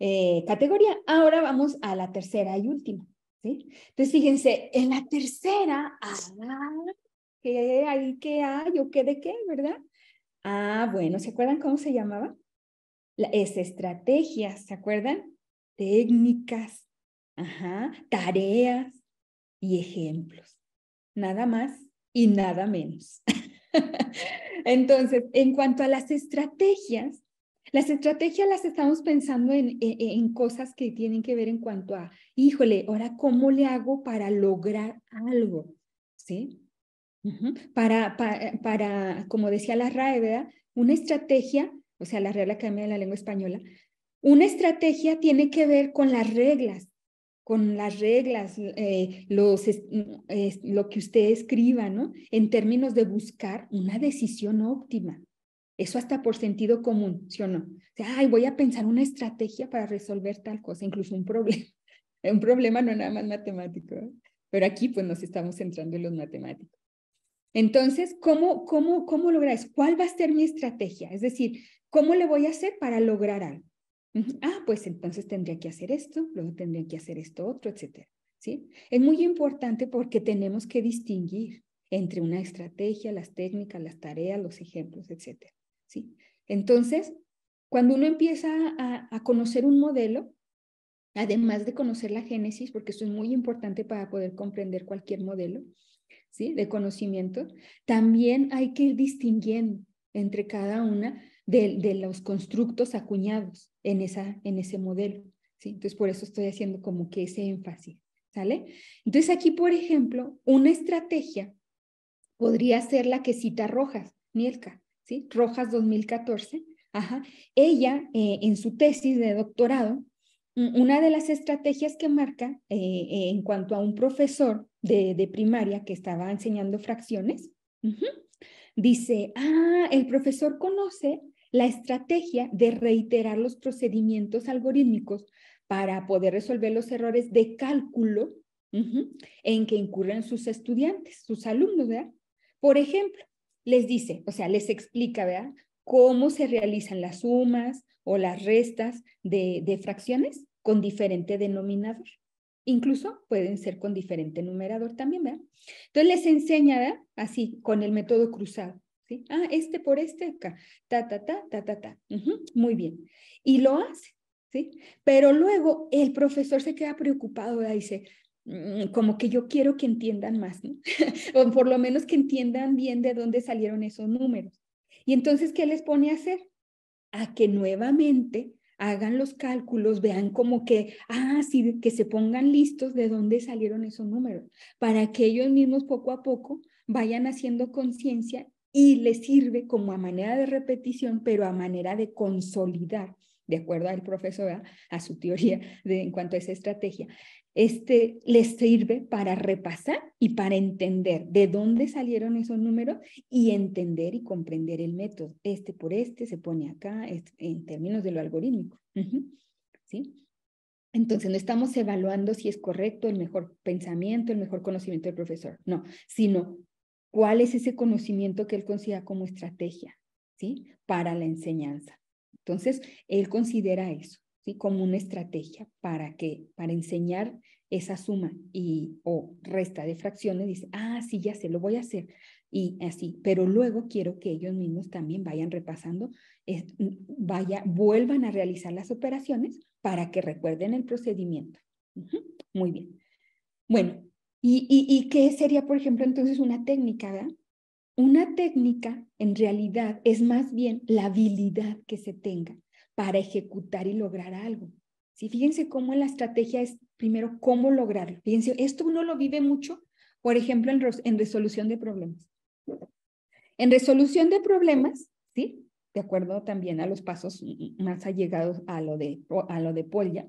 eh, categoría. Ahora vamos a la tercera y última. Entonces, fíjense, en la tercera, ah, ¿qué hay? ¿Qué hay? ¿O qué de qué? ¿Verdad? Ah, bueno, ¿se acuerdan cómo se llamaba? es estrategias, ¿se acuerdan? Técnicas, ajá, tareas y ejemplos. Nada más y nada menos. Entonces, en cuanto a las estrategias, las estrategias las estamos pensando e, e, en, cosas que tienen que ver en cuanto a, híjole, ahora cómo le hago para lograr algo, ¿sí? para, para, como decía la RAE, Una estrategia, o sea, la Real Academia de la Lengua Española, una estrategia tiene que ver con las reglas, con las reglas, eh, los, lo que usted escriba, ¿no? En términos de buscar una decisión óptima. Eso hasta por sentido común, ¿sí o no? O sea, ay, voy a pensar una estrategia para resolver tal cosa, incluso un problema. un problema no nada más matemático, ¿eh? pero aquí pues nos estamos centrando en los matemáticos. Entonces, ¿cómo, cómo, cómo lograr eso? ¿Cuál va a ser mi estrategia? Es decir, ¿cómo le voy a hacer para lograr algo? Ah, pues entonces tendría que hacer esto, luego tendría que hacer esto otro, etcétera. ¿Sí? Es muy importante porque tenemos que distinguir entre una estrategia, las técnicas, las tareas, los ejemplos, etcétera. ¿sí? Entonces, cuando uno empieza a, conocer un modelo, además de conocer la génesis, porque eso es muy importante para poder comprender cualquier modelo ¿sí? de conocimiento, también hay que ir distinguiendo entre cada una de, los constructos acuñados en, esa, en ese modelo. ¿sí? Entonces, por eso estoy haciendo como que ese énfasis. ¿Sale? Entonces, aquí, por ejemplo, una estrategia podría ser la que cita Rojas, Nielka, Rojas 2014. Ajá. Ella, eh, en su tesis de doctorado, una de las estrategias que marca eh, eh, en cuanto a un profesor de, primaria que estaba enseñando fracciones, dice, ah, el profesor conoce la estrategia de reiterar los procedimientos algorítmicos para poder resolver los errores de cálculo en que incurren sus estudiantes, sus alumnos, ¿verdad? Por ejemplo, les dice, o sea, les explica, ¿verdad? Cómo se realizan las sumas o las restas de, fracciones con diferente denominador. Incluso pueden ser con diferente numerador también, ¿verdad? Entonces les enseña, ¿verdad? Así, con el método cruzado. ¿sí? Ah, este por este acá. Ta, ta, ta, ta, ta, ta. muy bien. Y lo hace, ¿sí? Pero luego el profesor se queda preocupado, ¿verdad? Dice, Mm, como que yo quiero que entiendan más, o por lo menos que entiendan bien de dónde salieron esos números. Y entonces, ¿qué les pone a hacer? A que nuevamente hagan los cálculos, vean como que, ah, sí, que se pongan listos de dónde salieron esos números, para que ellos mismos poco a poco vayan haciendo conciencia y les sirve como a manera de repetición, pero a manera de consolidar de acuerdo al profesor, a, su teoría de, en cuanto a esa estrategia, este, les sirve para repasar y para entender de dónde salieron esos números y entender y comprender el método. Este por este se pone acá este, en términos de lo algorítmico. ¿Sí? Entonces, no estamos evaluando si es correcto el mejor pensamiento, el mejor conocimiento del profesor, no, sino cuál es ese conocimiento que él considera como estrategia, ¿sí? Para la enseñanza. Entonces, él considera eso ¿sí? como una estrategia para que, para enseñar esa suma y o resta de fracciones, dice, ah, sí, ya sé, lo voy a hacer. Y así, pero luego quiero que ellos mismos también vayan repasando, vaya, vuelvan a realizar las operaciones para que recuerden el procedimiento. muy bien. Bueno, ¿y, y, qué sería, por ejemplo, entonces una técnica? Una técnica en realidad es más bien la habilidad que se tenga para ejecutar y lograr algo. sí, fíjense cómo la estrategia es primero cómo lograrlo. Fíjense, esto uno lo vive mucho, por ejemplo, en, resolución de problemas. En resolución de problemas, ¿sí? De acuerdo también a los pasos más allegados a lo de, a lo de Polya.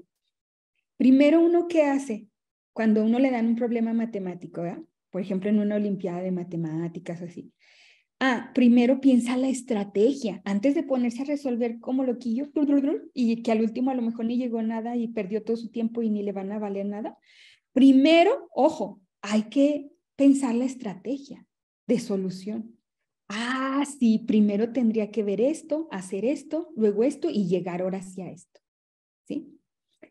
Primero uno qué hace cuando uno le dan un problema matemático, ¿verdad? por ejemplo, en una Olimpiada de Matemáticas, así. Ah, primero piensa la estrategia, antes de ponerse a resolver como loquillo, y que al último a lo mejor ni llegó nada y perdió todo su tiempo y ni le van a valer nada. Primero, ojo, hay que pensar la estrategia de solución. Ah, sí, primero tendría que ver esto, hacer esto, luego esto y llegar ahora hacia esto. ¿Sí?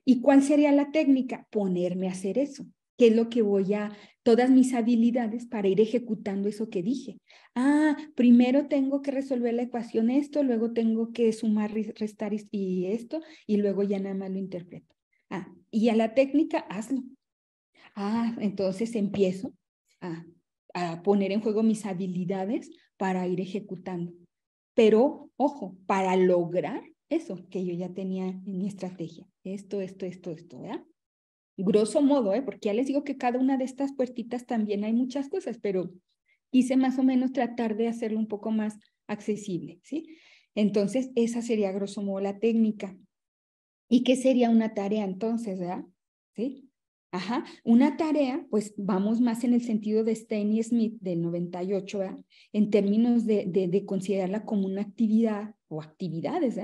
¿Y cuál sería la técnica? Ponerme a hacer eso qué es lo que voy a, todas mis habilidades para ir ejecutando eso que dije. Ah, primero tengo que resolver la ecuación esto, luego tengo que sumar, restar y esto, y luego ya nada más lo interpreto. Ah, y a la técnica, hazlo. Ah, entonces empiezo a, a poner en juego mis habilidades para ir ejecutando. Pero, ojo, para lograr eso que yo ya tenía en mi estrategia. Esto, esto, esto, esto, ¿verdad? grosso modo, ¿eh? porque ya les digo que cada una de estas puertitas también hay muchas cosas, pero quise más o menos tratar de hacerlo un poco más accesible, ¿sí? Entonces, esa sería grosso modo la técnica. ¿Y qué sería una tarea entonces, verdad? ¿Sí? Ajá, una tarea, pues vamos más en el sentido de Stein y Smith del 98, ¿verdad? En términos de, de, considerarla como una actividad o actividades,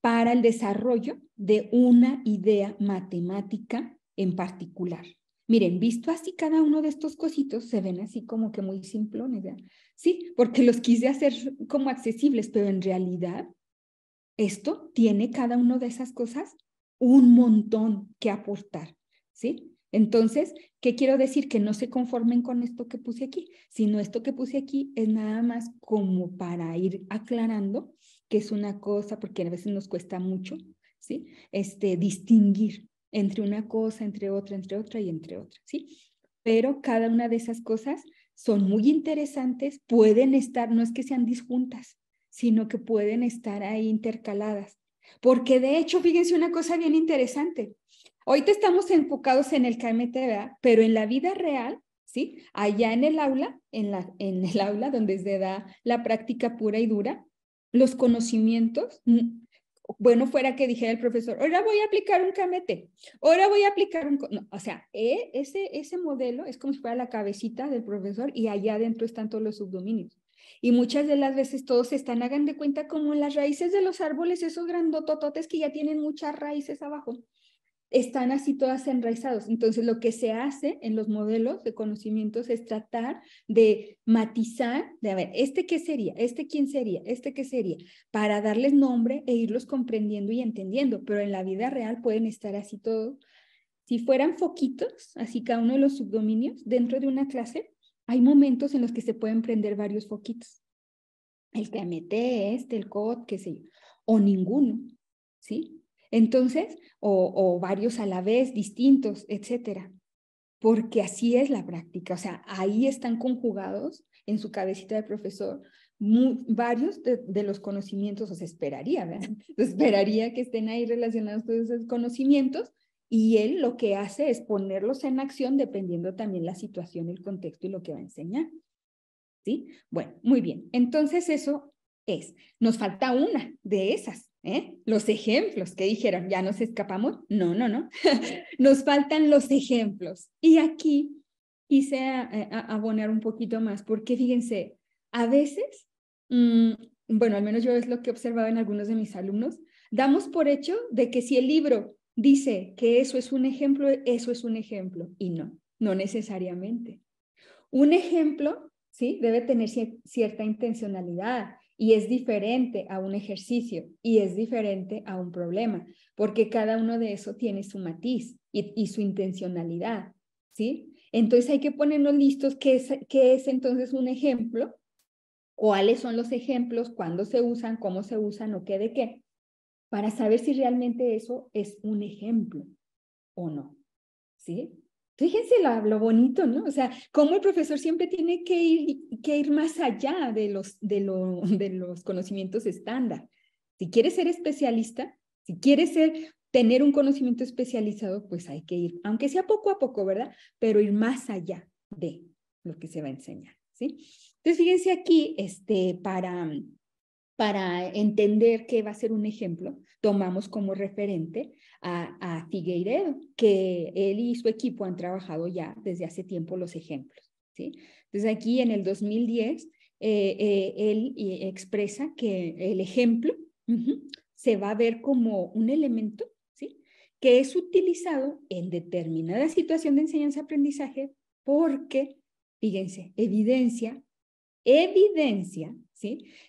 para el desarrollo de una idea matemática en particular. Miren, visto así cada uno de estos cositos, se ven así como que muy simplones, Sí, porque los quise hacer como accesibles, pero en realidad esto tiene cada uno de esas cosas un montón que aportar, ¿sí? Entonces, ¿qué quiero decir? Que no se conformen con esto que puse aquí, sino esto que puse aquí es nada más como para ir aclarando que es una cosa, porque a veces nos cuesta mucho, ¿sí? Este, distinguir entre una cosa, entre otra, entre otra y entre otra, ¿sí? Pero cada una de esas cosas son muy interesantes, pueden estar, no es que sean disjuntas, sino que pueden estar ahí intercaladas. Porque de hecho, fíjense una cosa bien interesante. Hoy te estamos enfocados en el KMT, pero en la vida real, ¿sí? Allá en el aula, en, la, en el aula donde se da la práctica pura y dura, los conocimientos. Bueno, fuera que dijera el profesor, ahora voy a aplicar un camete, ahora voy a aplicar un... o sea, e, ese, ese modelo es como si fuera la cabecita del profesor y allá adentro están todos los subdominios. Y muchas de las veces todos se están, hagan de cuenta, como las raíces de los árboles, esos grandotototes que ya tienen muchas raíces abajo están así todas enraizados. Entonces, lo que se hace en los modelos de conocimientos es tratar de matizar, de a ver, este qué sería, este quién sería, este qué sería, para darles nombre e irlos comprendiendo y entendiendo, pero en la vida real pueden estar así todos. Si fueran foquitos, así cada uno de los subdominios, dentro de una clase, hay momentos en los que se pueden prender varios foquitos. El TMT, este, el COD, qué sé yo, o ninguno, ¿sí? Entonces, o, varios a la vez, distintos, etcétera. Porque así es la práctica, o sea, ahí están conjugados en su cabecita de profesor varios de, los conocimientos, os se esperaría, ¿verdad? esperaría que estén ahí relacionados todos esos conocimientos y él lo que hace es ponerlos en acción dependiendo también la situación, el contexto y lo que va a enseñar. ¿Sí? Bueno, muy bien. Entonces eso es, nos falta una de esas, ¿eh? los ejemplos que dijeron, ya nos escapamos, no, no, no, nos faltan los ejemplos. Y aquí quise eh, abonar un poquito más, porque fíjense, a veces, mm, bueno, al menos yo es lo que he observado en algunos de mis alumnos, damos por hecho de que si el libro dice que eso es un ejemplo, eso es un ejemplo, y no, no necesariamente. Un ejemplo, ¿sí? Debe tener cierta intencionalidad, y es diferente a un ejercicio y es diferente a un problema, porque cada uno de eso tiene su matiz y, su intencionalidad, ¿sí? Entonces hay que ponernos listos qué es, qué es entonces un ejemplo, cuáles son los ejemplos, cuándo se usan, cómo se usan o qué de qué, para saber si realmente eso es un ejemplo o no, ¿sí? Fíjense lo, lo, bonito, ¿no? O sea, cómo el profesor siempre tiene que ir, que ir más allá de los, de, lo, de los conocimientos estándar. Si quieres ser especialista, si quieres ser, tener un conocimiento especializado, pues hay que ir, aunque sea poco a poco, ¿verdad? Pero ir más allá de lo que se va a enseñar, ¿sí? Entonces, fíjense aquí, este, para, para entender qué va a ser un ejemplo, tomamos como referente a, Figueiredo, que él y su equipo han trabajado ya desde hace tiempo los ejemplos. ¿sí? Entonces aquí en el 2010, eh, eh, él eh, expresa que el ejemplo se va a ver como un elemento ¿sí? que es utilizado en determinada situación de enseñanza-aprendizaje porque, fíjense, evidencia, evidencia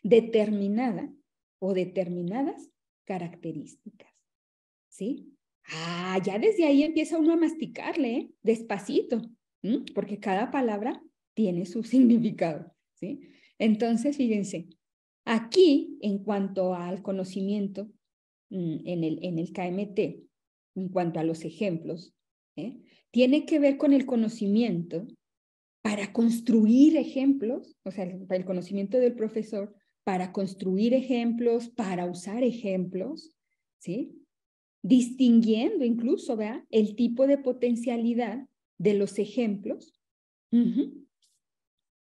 Determinada o determinadas características, ¿sí? Ah, ya desde ahí empieza uno a masticarle ¿eh? despacito, porque cada palabra tiene su significado, ¿sí? Entonces, fíjense, aquí en cuanto al conocimiento mm, en el, en KMT, en cuanto a los ejemplos, ¿eh? tiene que ver con el conocimiento para construir ejemplos, o sea, el, el conocimiento del profesor, para construir ejemplos, para usar ejemplos, ¿sí? Distinguiendo incluso, ¿vea? El tipo de potencialidad de los ejemplos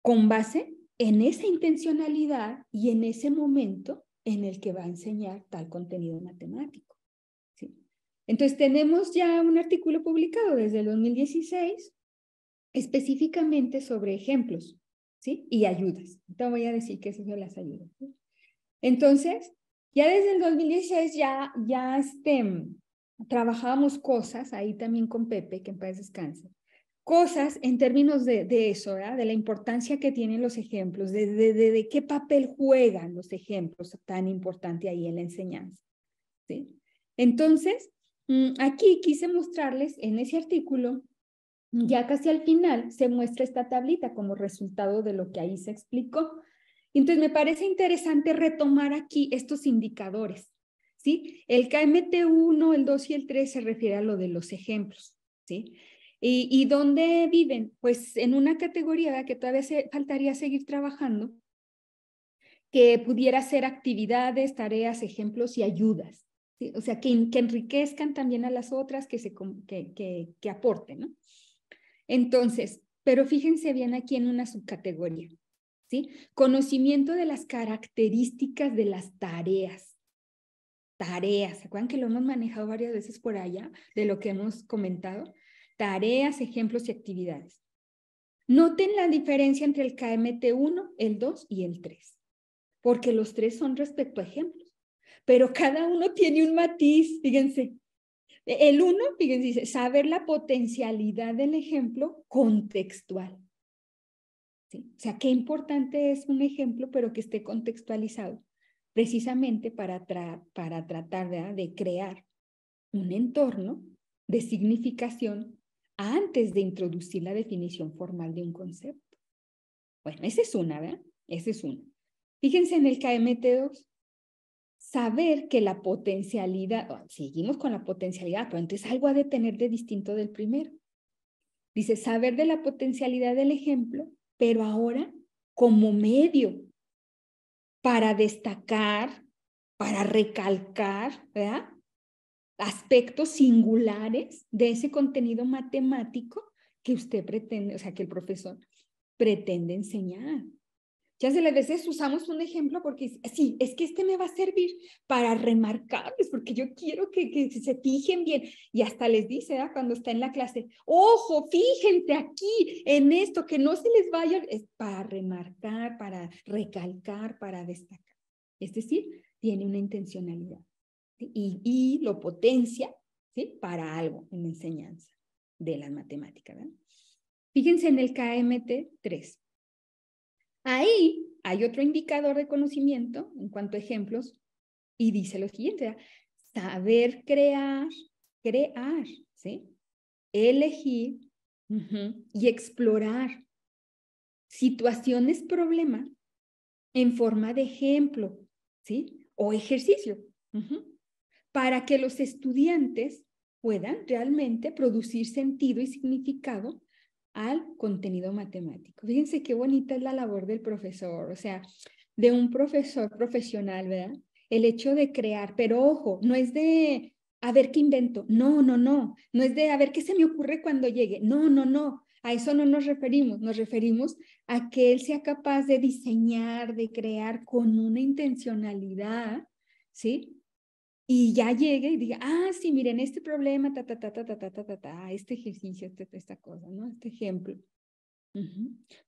con base en esa intencionalidad y en ese momento en el que va a enseñar tal contenido matemático. ¿sí? Entonces tenemos ya un artículo publicado desde el 2016 específicamente sobre ejemplos, ¿sí? Y ayudas. Entonces, voy a decir que eso son las ayudas. Entonces, ya desde el 2016 ya, ya este, trabajábamos cosas, ahí también con Pepe, que en paz descanse, cosas en términos de, de eso, ¿verdad? de la importancia que tienen los ejemplos, de, de, qué papel juegan los ejemplos tan importante ahí en la enseñanza. ¿sí? Entonces, mm, aquí quise mostrarles en ese artículo ya casi al final se muestra esta tablita como resultado de lo que ahí se explicó. Entonces, me parece interesante retomar aquí estos indicadores, ¿sí? El KMT1, el 2 y el 3 se refiere a lo de los ejemplos, ¿sí? ¿Y, dónde viven? Pues en una categoría que todavía faltaría seguir trabajando, que pudiera ser actividades, tareas, ejemplos y ayudas, O sea, que, enriquezcan también a las otras, que, que aporten, ¿no? Entonces, pero fíjense bien aquí en una subcategoría, ¿sí? Conocimiento de las características de las tareas. Tareas, ¿se acuerdan que lo hemos manejado varias veces por allá de lo que hemos comentado? Tareas, ejemplos y actividades. Noten la diferencia entre el KMT 1, el 2 y el 3, porque los tres son respecto a ejemplos, pero cada uno tiene un matiz, fíjense, el uno, fíjense, dice, saber la potencialidad del ejemplo contextual. O sea, qué importante es un ejemplo, pero que esté contextualizado, precisamente para, para tratar de crear un entorno de significación antes de introducir la definición formal de un concepto. Bueno, esa es una, ¿verdad? Ese es una. Fíjense en el KMT2, saber que la potencialidad, seguimos con la potencialidad, pero entonces algo ha de tener de distinto del primero. Dice, saber de la potencialidad del ejemplo, pero ahora como medio para destacar, para recalcar, ¿verdad? aspectos singulares de ese contenido matemático que usted pretende, o sea, que el profesor pretende enseñar. Ya sé, las veces usamos un ejemplo porque sí, es que este me va a servir para remarcarles, porque yo quiero que, que se fijen bien. Y hasta les dice ah, cuando está en la clase, ojo, fíjense aquí en esto, que no se les vaya, es para remarcar, para recalcar, para destacar. Es decir, tiene una intencionalidad y, y, lo potencia ¿sí? para algo en la enseñanza de las matemáticas. Fíjense en el KMT 3. Ahí hay otro indicador de conocimiento en cuanto a ejemplos y dice lo siguiente, saber crear, crear, ¿sí? elegir y explorar situaciones, problema en forma de ejemplo, ¿sí? O ejercicio, para que los estudiantes puedan realmente producir sentido y significado al contenido matemático. Fíjense qué bonita es la labor del profesor, o sea, de un profesor profesional, ¿verdad? El hecho de crear, pero ojo, no es de a ver qué invento, no, no, no, no es de a ver qué se me ocurre cuando llegue, no, no, no, a eso no nos referimos, nos referimos a que él sea capaz de diseñar, de crear con una intencionalidad, ¿sí? y ya llegue y diga, ah, sí, miren, este problema, ta, ta, ta, ta, ta, ta, ta, ta, este ejercicio, este, este, esta cosa, ¿no? Este ejemplo.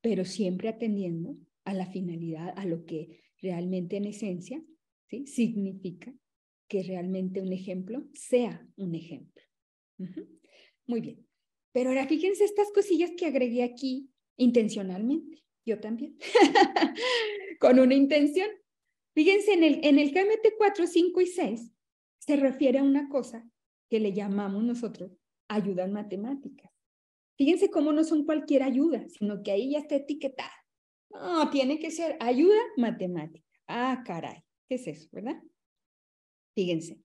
Pero siempre atendiendo a la finalidad, a lo que realmente en esencia ¿sí? significa que realmente un ejemplo sea un ejemplo. Muy bien. Pero ahora fíjense estas cosillas que agregué aquí intencionalmente. Yo también. Con una intención. Fíjense, en el, en el KMT 4, 5 y 6 se refiere a una cosa que le llamamos nosotros ayudas matemáticas. Fíjense cómo no son cualquier ayuda, sino que ahí ya está etiquetada. No, tiene que ser ayuda matemática. Ah, caray, ¿qué es eso, verdad? Fíjense,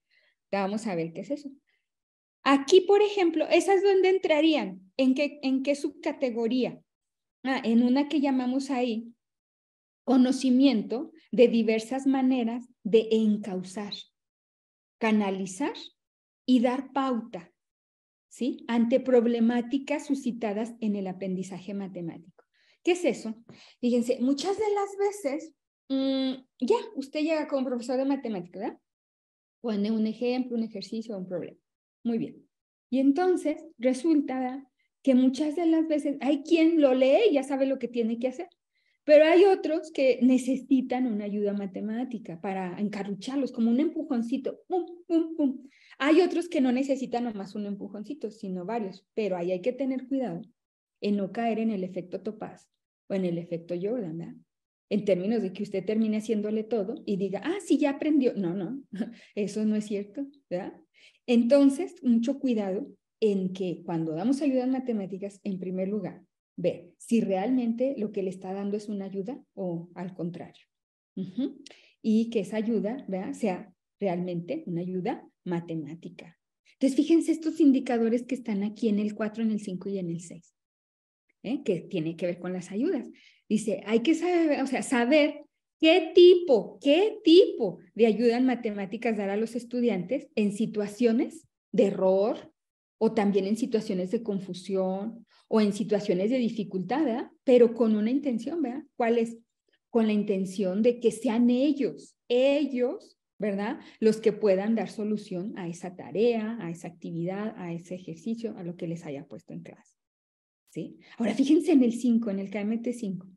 vamos a ver qué es eso. Aquí, por ejemplo, esas donde entrarían, ¿en qué, en qué subcategoría? Ah, en una que llamamos ahí conocimiento de diversas maneras de encauzar canalizar y dar pauta ¿sí? ante problemáticas suscitadas en el aprendizaje matemático. ¿Qué es eso? Fíjense, muchas de las veces, mm, ya, usted llega como profesor de matemática, ¿verdad? Pone un ejemplo, un ejercicio, un problema. Muy bien. Y entonces resulta que muchas de las veces hay quien lo lee y ya sabe lo que tiene que hacer. Pero hay otros que necesitan una ayuda matemática para encarrucharlos, como un empujoncito. Pum, Hay otros que no necesitan nomás un empujoncito, sino varios, pero ahí hay que tener cuidado en no caer en el efecto topaz o en el efecto Jordan, ¿verdad? En términos de que usted termine haciéndole todo y diga, ah, sí, ya aprendió. No, no, eso no es cierto, ¿verdad? Entonces, mucho cuidado en que cuando damos ayuda en matemáticas, en primer lugar, ver si realmente lo que le está dando es una ayuda o al contrario. Y que esa ayuda sea realmente una ayuda matemática. Entonces, fíjense estos indicadores que están aquí en el 4, en el 5 y en el 6, ¿eh? que tiene que ver con las ayudas. Dice, hay que saber, o sea, saber qué tipo, qué tipo de ayuda en matemáticas dar a los estudiantes en situaciones de error, o también en situaciones de confusión o en situaciones de dificultad, ¿eh? Pero con una intención, ¿verdad? ¿Cuál es? Con la intención de que sean ellos, ellos, ¿verdad? Los que puedan dar solución a esa tarea, a esa actividad, a ese ejercicio, a lo que les haya puesto en clase. ¿Sí? Ahora fíjense en el 5, en el KMT 5.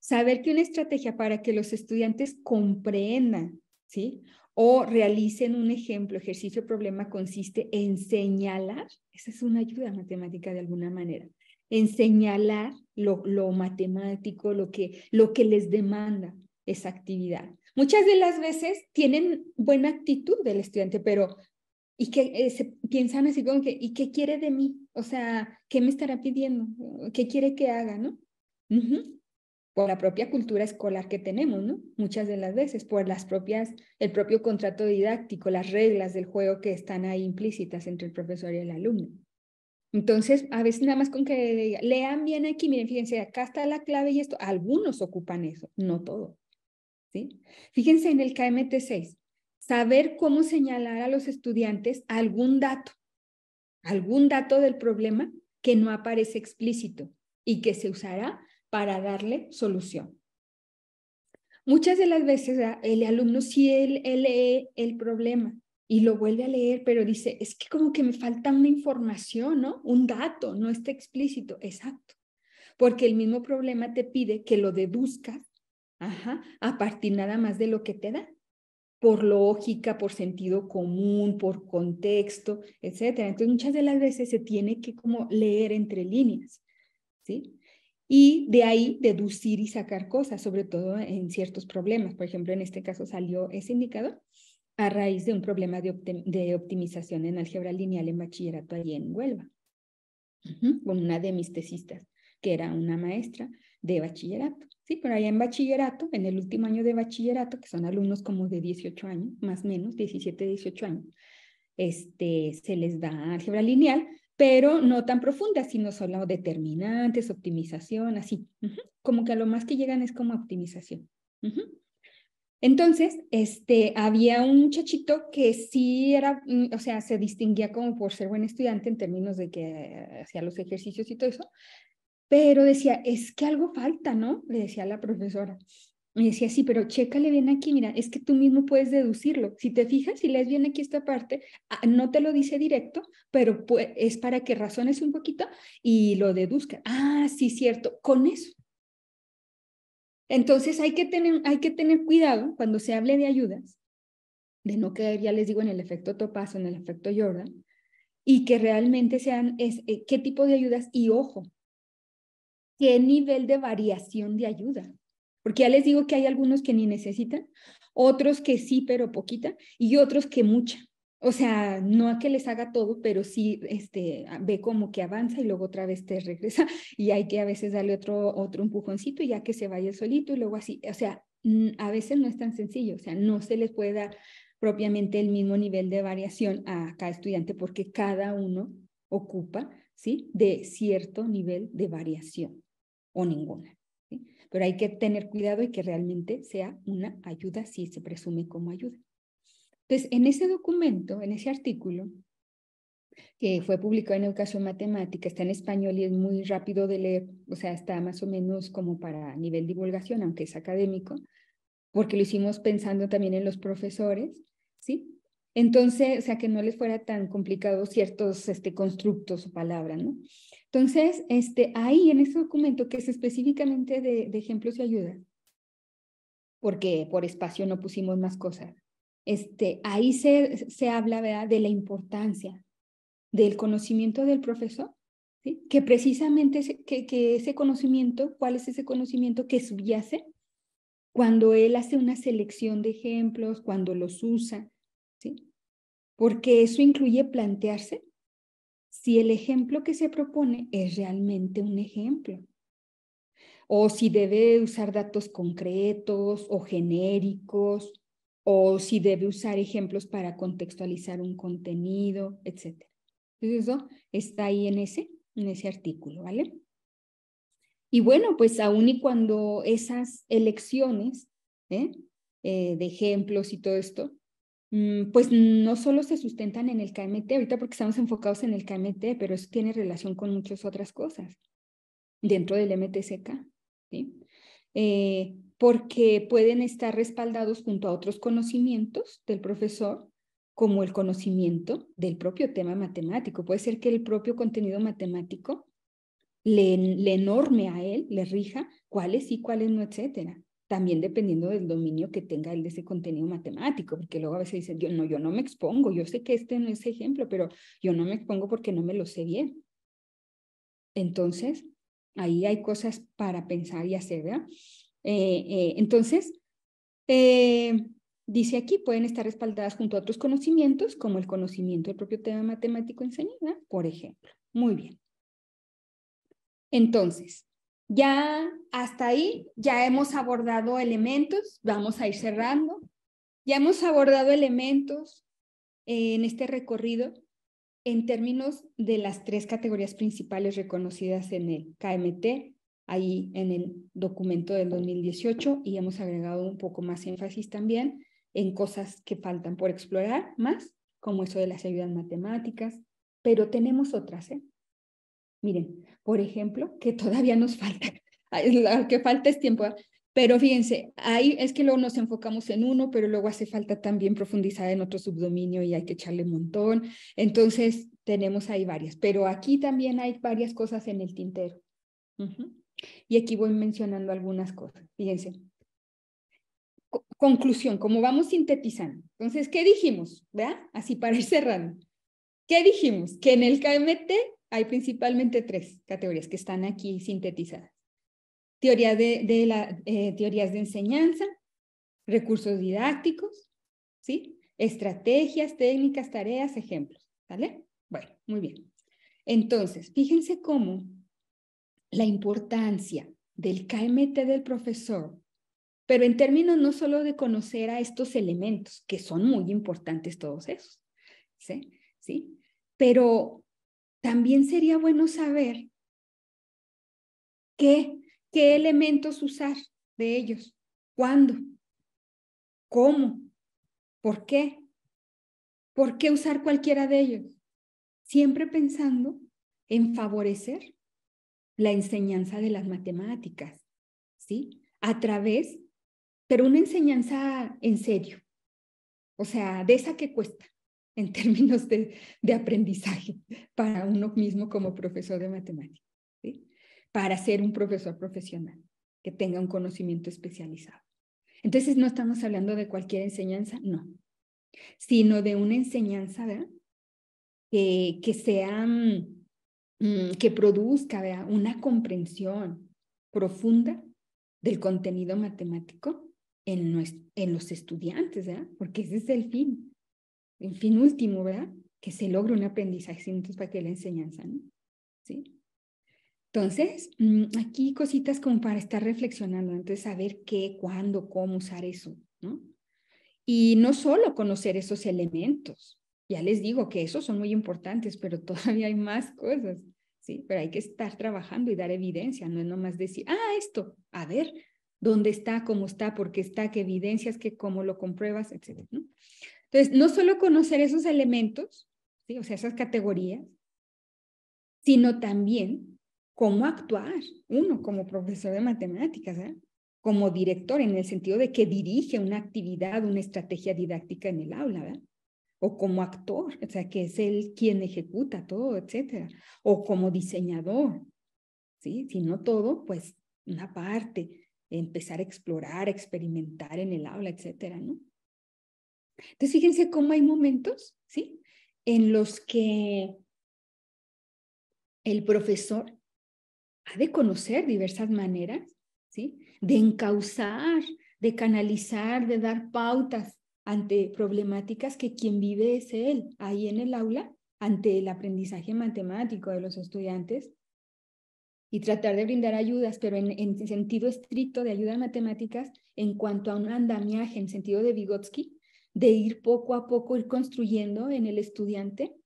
Saber que una estrategia para que los estudiantes comprendan, ¿sí? o realicen un ejemplo, ejercicio problema consiste en señalar, esa es una ayuda matemática de alguna manera, en señalar lo, matemático, lo que, lo que les demanda esa actividad. Muchas de las veces tienen buena actitud del estudiante, pero y que eh, piensan así como que, ¿y qué quiere de mí? O sea, ¿qué me estará pidiendo? ¿Qué quiere que haga, no? la propia cultura escolar que tenemos, ¿no? Muchas de las veces, por las propias, el propio contrato didáctico, las reglas del juego que están ahí implícitas entre el profesor y el alumno. Entonces, a veces nada más con que lean bien aquí, miren, fíjense, acá está la clave y esto, algunos ocupan eso, no todo. ¿sí? Fíjense en el KMT6, saber cómo señalar a los estudiantes algún dato, algún dato del problema que no aparece explícito y que se usará para darle solución. Muchas de las veces el alumno sí lee el problema y lo vuelve a leer, pero dice, es que como que me falta una información, ¿no? Un dato, no está explícito, exacto. Porque el mismo problema te pide que lo deduzcas ajá, a partir nada más de lo que te da, por lógica, por sentido común, por contexto, etcétera. Entonces muchas de las veces se tiene que como leer entre líneas, ¿sí? y de ahí deducir y sacar cosas, sobre todo en ciertos problemas. Por ejemplo, en este caso salió ese indicador a raíz de un problema de, optimización en álgebra lineal en bachillerato allí en Huelva, con una de mis tesistas, que era una maestra de bachillerato. Sí, pero allá en bachillerato, en el último año de bachillerato, que son alumnos como de 18 años, más o menos, 17, 18 años, este, se les da álgebra lineal, pero no tan profundas, sino solo determinantes, optimización, así. Como que a lo más que llegan es como optimización. Entonces, este, había un muchachito que sí era, mm, o sea, se distinguía como por ser buen estudiante en términos de que hacía los ejercicios y todo eso, pero decía, es que algo falta, ¿no? Le decía a la profesora me decía, sí, pero chécale bien aquí, mira, es que tú mismo puedes deducirlo. Si te fijas, si lees bien aquí esta parte, ah, no te lo dice directo, pero es para que razones un poquito y lo deduzca Ah, sí, cierto, con eso. Entonces hay que tener, hay que tener cuidado cuando se hable de ayudas, de no caer, ya les digo, en el efecto topazo, en el efecto Jordan, y que realmente sean es, eh, qué tipo de ayudas y ojo, qué nivel de variación de ayuda porque ya les digo que hay algunos que ni necesitan, otros que sí, pero poquita, y otros que mucha. O sea, no a que les haga todo, pero sí este, ve como que avanza y luego otra vez te regresa y hay que a veces darle otro, otro empujoncito y ya que se vaya solito y luego así. O sea, a veces no es tan sencillo, o sea, no se les puede dar propiamente el mismo nivel de variación a cada estudiante porque cada uno ocupa, ¿sí? De cierto nivel de variación o ninguna pero hay que tener cuidado y que realmente sea una ayuda si se presume como ayuda. Entonces, en ese documento, en ese artículo, que fue publicado en Educación Matemática, está en español y es muy rápido de leer, o sea, está más o menos como para nivel divulgación, aunque es académico, porque lo hicimos pensando también en los profesores, ¿sí? Entonces, o sea, que no les fuera tan complicado ciertos este, constructos o palabras, ¿no? Entonces, este, ahí en ese documento que es específicamente de, ejemplos y ayuda, porque por espacio no pusimos más cosas, este, ahí se, se habla ¿verdad? de la importancia del conocimiento del profesor, ¿sí? que precisamente que, que ese conocimiento, cuál es ese conocimiento que subyace cuando él hace una selección de ejemplos, cuando los usa, ¿sí? porque eso incluye plantearse si el ejemplo que se propone es realmente un ejemplo o si debe usar datos concretos o genéricos o si debe usar ejemplos para contextualizar un contenido, etc. eso está ahí en ese, en ese artículo, ¿vale? Y bueno, pues aún y cuando esas elecciones ¿eh? Eh, de ejemplos y todo esto Mm, pues no solo se sustentan en el KMT, ahorita porque estamos enfocados en el KMT, pero eso tiene relación con muchas otras cosas dentro del MTCK, eh, porque pueden estar respaldados junto a otros conocimientos del profesor, como el conocimiento del propio tema matemático. Puede ser que el propio contenido matemático le, enorme a él, le rija cuáles sí, cuáles no, etcétera también dependiendo del dominio que tenga él de ese contenido matemático, porque luego a veces dicen, yo no, yo no me expongo, yo sé que este no es ejemplo, pero yo no me expongo porque no me lo sé bien. Entonces, ahí hay cosas para pensar y hacer, ¿verdad? Eh, eh, entonces, eh, dice aquí, pueden estar respaldadas junto a otros conocimientos, como el conocimiento del propio tema matemático enseñado, por ejemplo. Muy bien. Entonces, ya hasta ahí, ya hemos abordado elementos, vamos a ir cerrando, ya hemos abordado elementos eh, en este recorrido en términos de las tres categorías principales reconocidas en el KMT, ahí en el documento del 2018, y hemos agregado un poco más énfasis también en cosas que faltan por explorar más, como eso de las ayudas matemáticas, pero tenemos otras. ¿eh? Miren, por ejemplo, que todavía nos falta, lo que falta es tiempo, pero fíjense, ahí es que luego nos enfocamos en uno, pero luego hace falta también profundizar en otro subdominio y hay que echarle un montón. Entonces, tenemos ahí varias, pero aquí también hay varias cosas en el tintero. Y aquí voy mencionando algunas cosas. Fíjense. conclusión, como vamos sintetizando. Entonces, ¿qué dijimos? ¿Verdad? Así para ir cerrando. ¿Qué dijimos? Que en el KMT hay principalmente tres categorías que están aquí sintetizadas. Teoría de, eh, teorías de enseñanza, recursos didácticos, ¿sí? estrategias, técnicas, tareas, ejemplos. ¿Vale? Bueno, muy bien. Entonces, fíjense cómo la importancia del KMT del profesor, pero en términos no solo de conocer a estos elementos, que son muy importantes todos esos, ¿sí? ¿Sí? Pero también sería bueno saber qué, qué elementos usar de ellos, cuándo, cómo, por qué, por qué usar cualquiera de ellos, siempre pensando en favorecer la enseñanza de las matemáticas, ¿sí? A través, pero una enseñanza en serio, o sea, de esa que cuesta, en términos de, de aprendizaje para uno mismo como profesor de matemáticas, ¿sí? para ser un profesor profesional que tenga un conocimiento especializado. Entonces no estamos hablando de cualquier enseñanza, no, sino de una enseñanza ¿verdad? que sea, mm, que produzca una comprensión profunda del contenido matemático en, en los estudiantes, ¿verdad? porque ese es el fin, en fin último, ¿verdad? Que se logre un aprendizaje, entonces, para que la enseñanza, ¿no? ¿Sí? Entonces, mm, aquí cositas como para estar reflexionando, entonces saber qué, cuándo, cómo usar eso, ¿no? Y no solo conocer esos elementos, ya les digo que esos son muy importantes, pero todavía hay más cosas, ¿sí? Pero hay que estar trabajando y dar evidencia, no es nomás decir, ah, esto, a ver, dónde está, cómo está, por qué está, qué evidencias, qué, cómo lo compruebas, etcétera, ¿no? Entonces, no solo conocer esos elementos, ¿sí? o sea, esas categorías, sino también cómo actuar uno como profesor de matemáticas, ¿eh? como director, en el sentido de que dirige una actividad, una estrategia didáctica en el aula, ¿verdad? o como actor, o sea, que es él quien ejecuta todo, etcétera, o como diseñador, ¿sí? Si no todo, pues una parte, empezar a explorar, experimentar en el aula, etcétera, ¿no? Entonces, fíjense cómo hay momentos, ¿sí? En los que el profesor ha de conocer diversas maneras, ¿sí? De encauzar, de canalizar, de dar pautas ante problemáticas que quien vive es él, ahí en el aula, ante el aprendizaje matemático de los estudiantes, y tratar de brindar ayudas, pero en, en sentido estricto de ayudas matemáticas, en cuanto a un andamiaje, en sentido de Vygotsky, de ir poco a poco, ir construyendo en el estudiante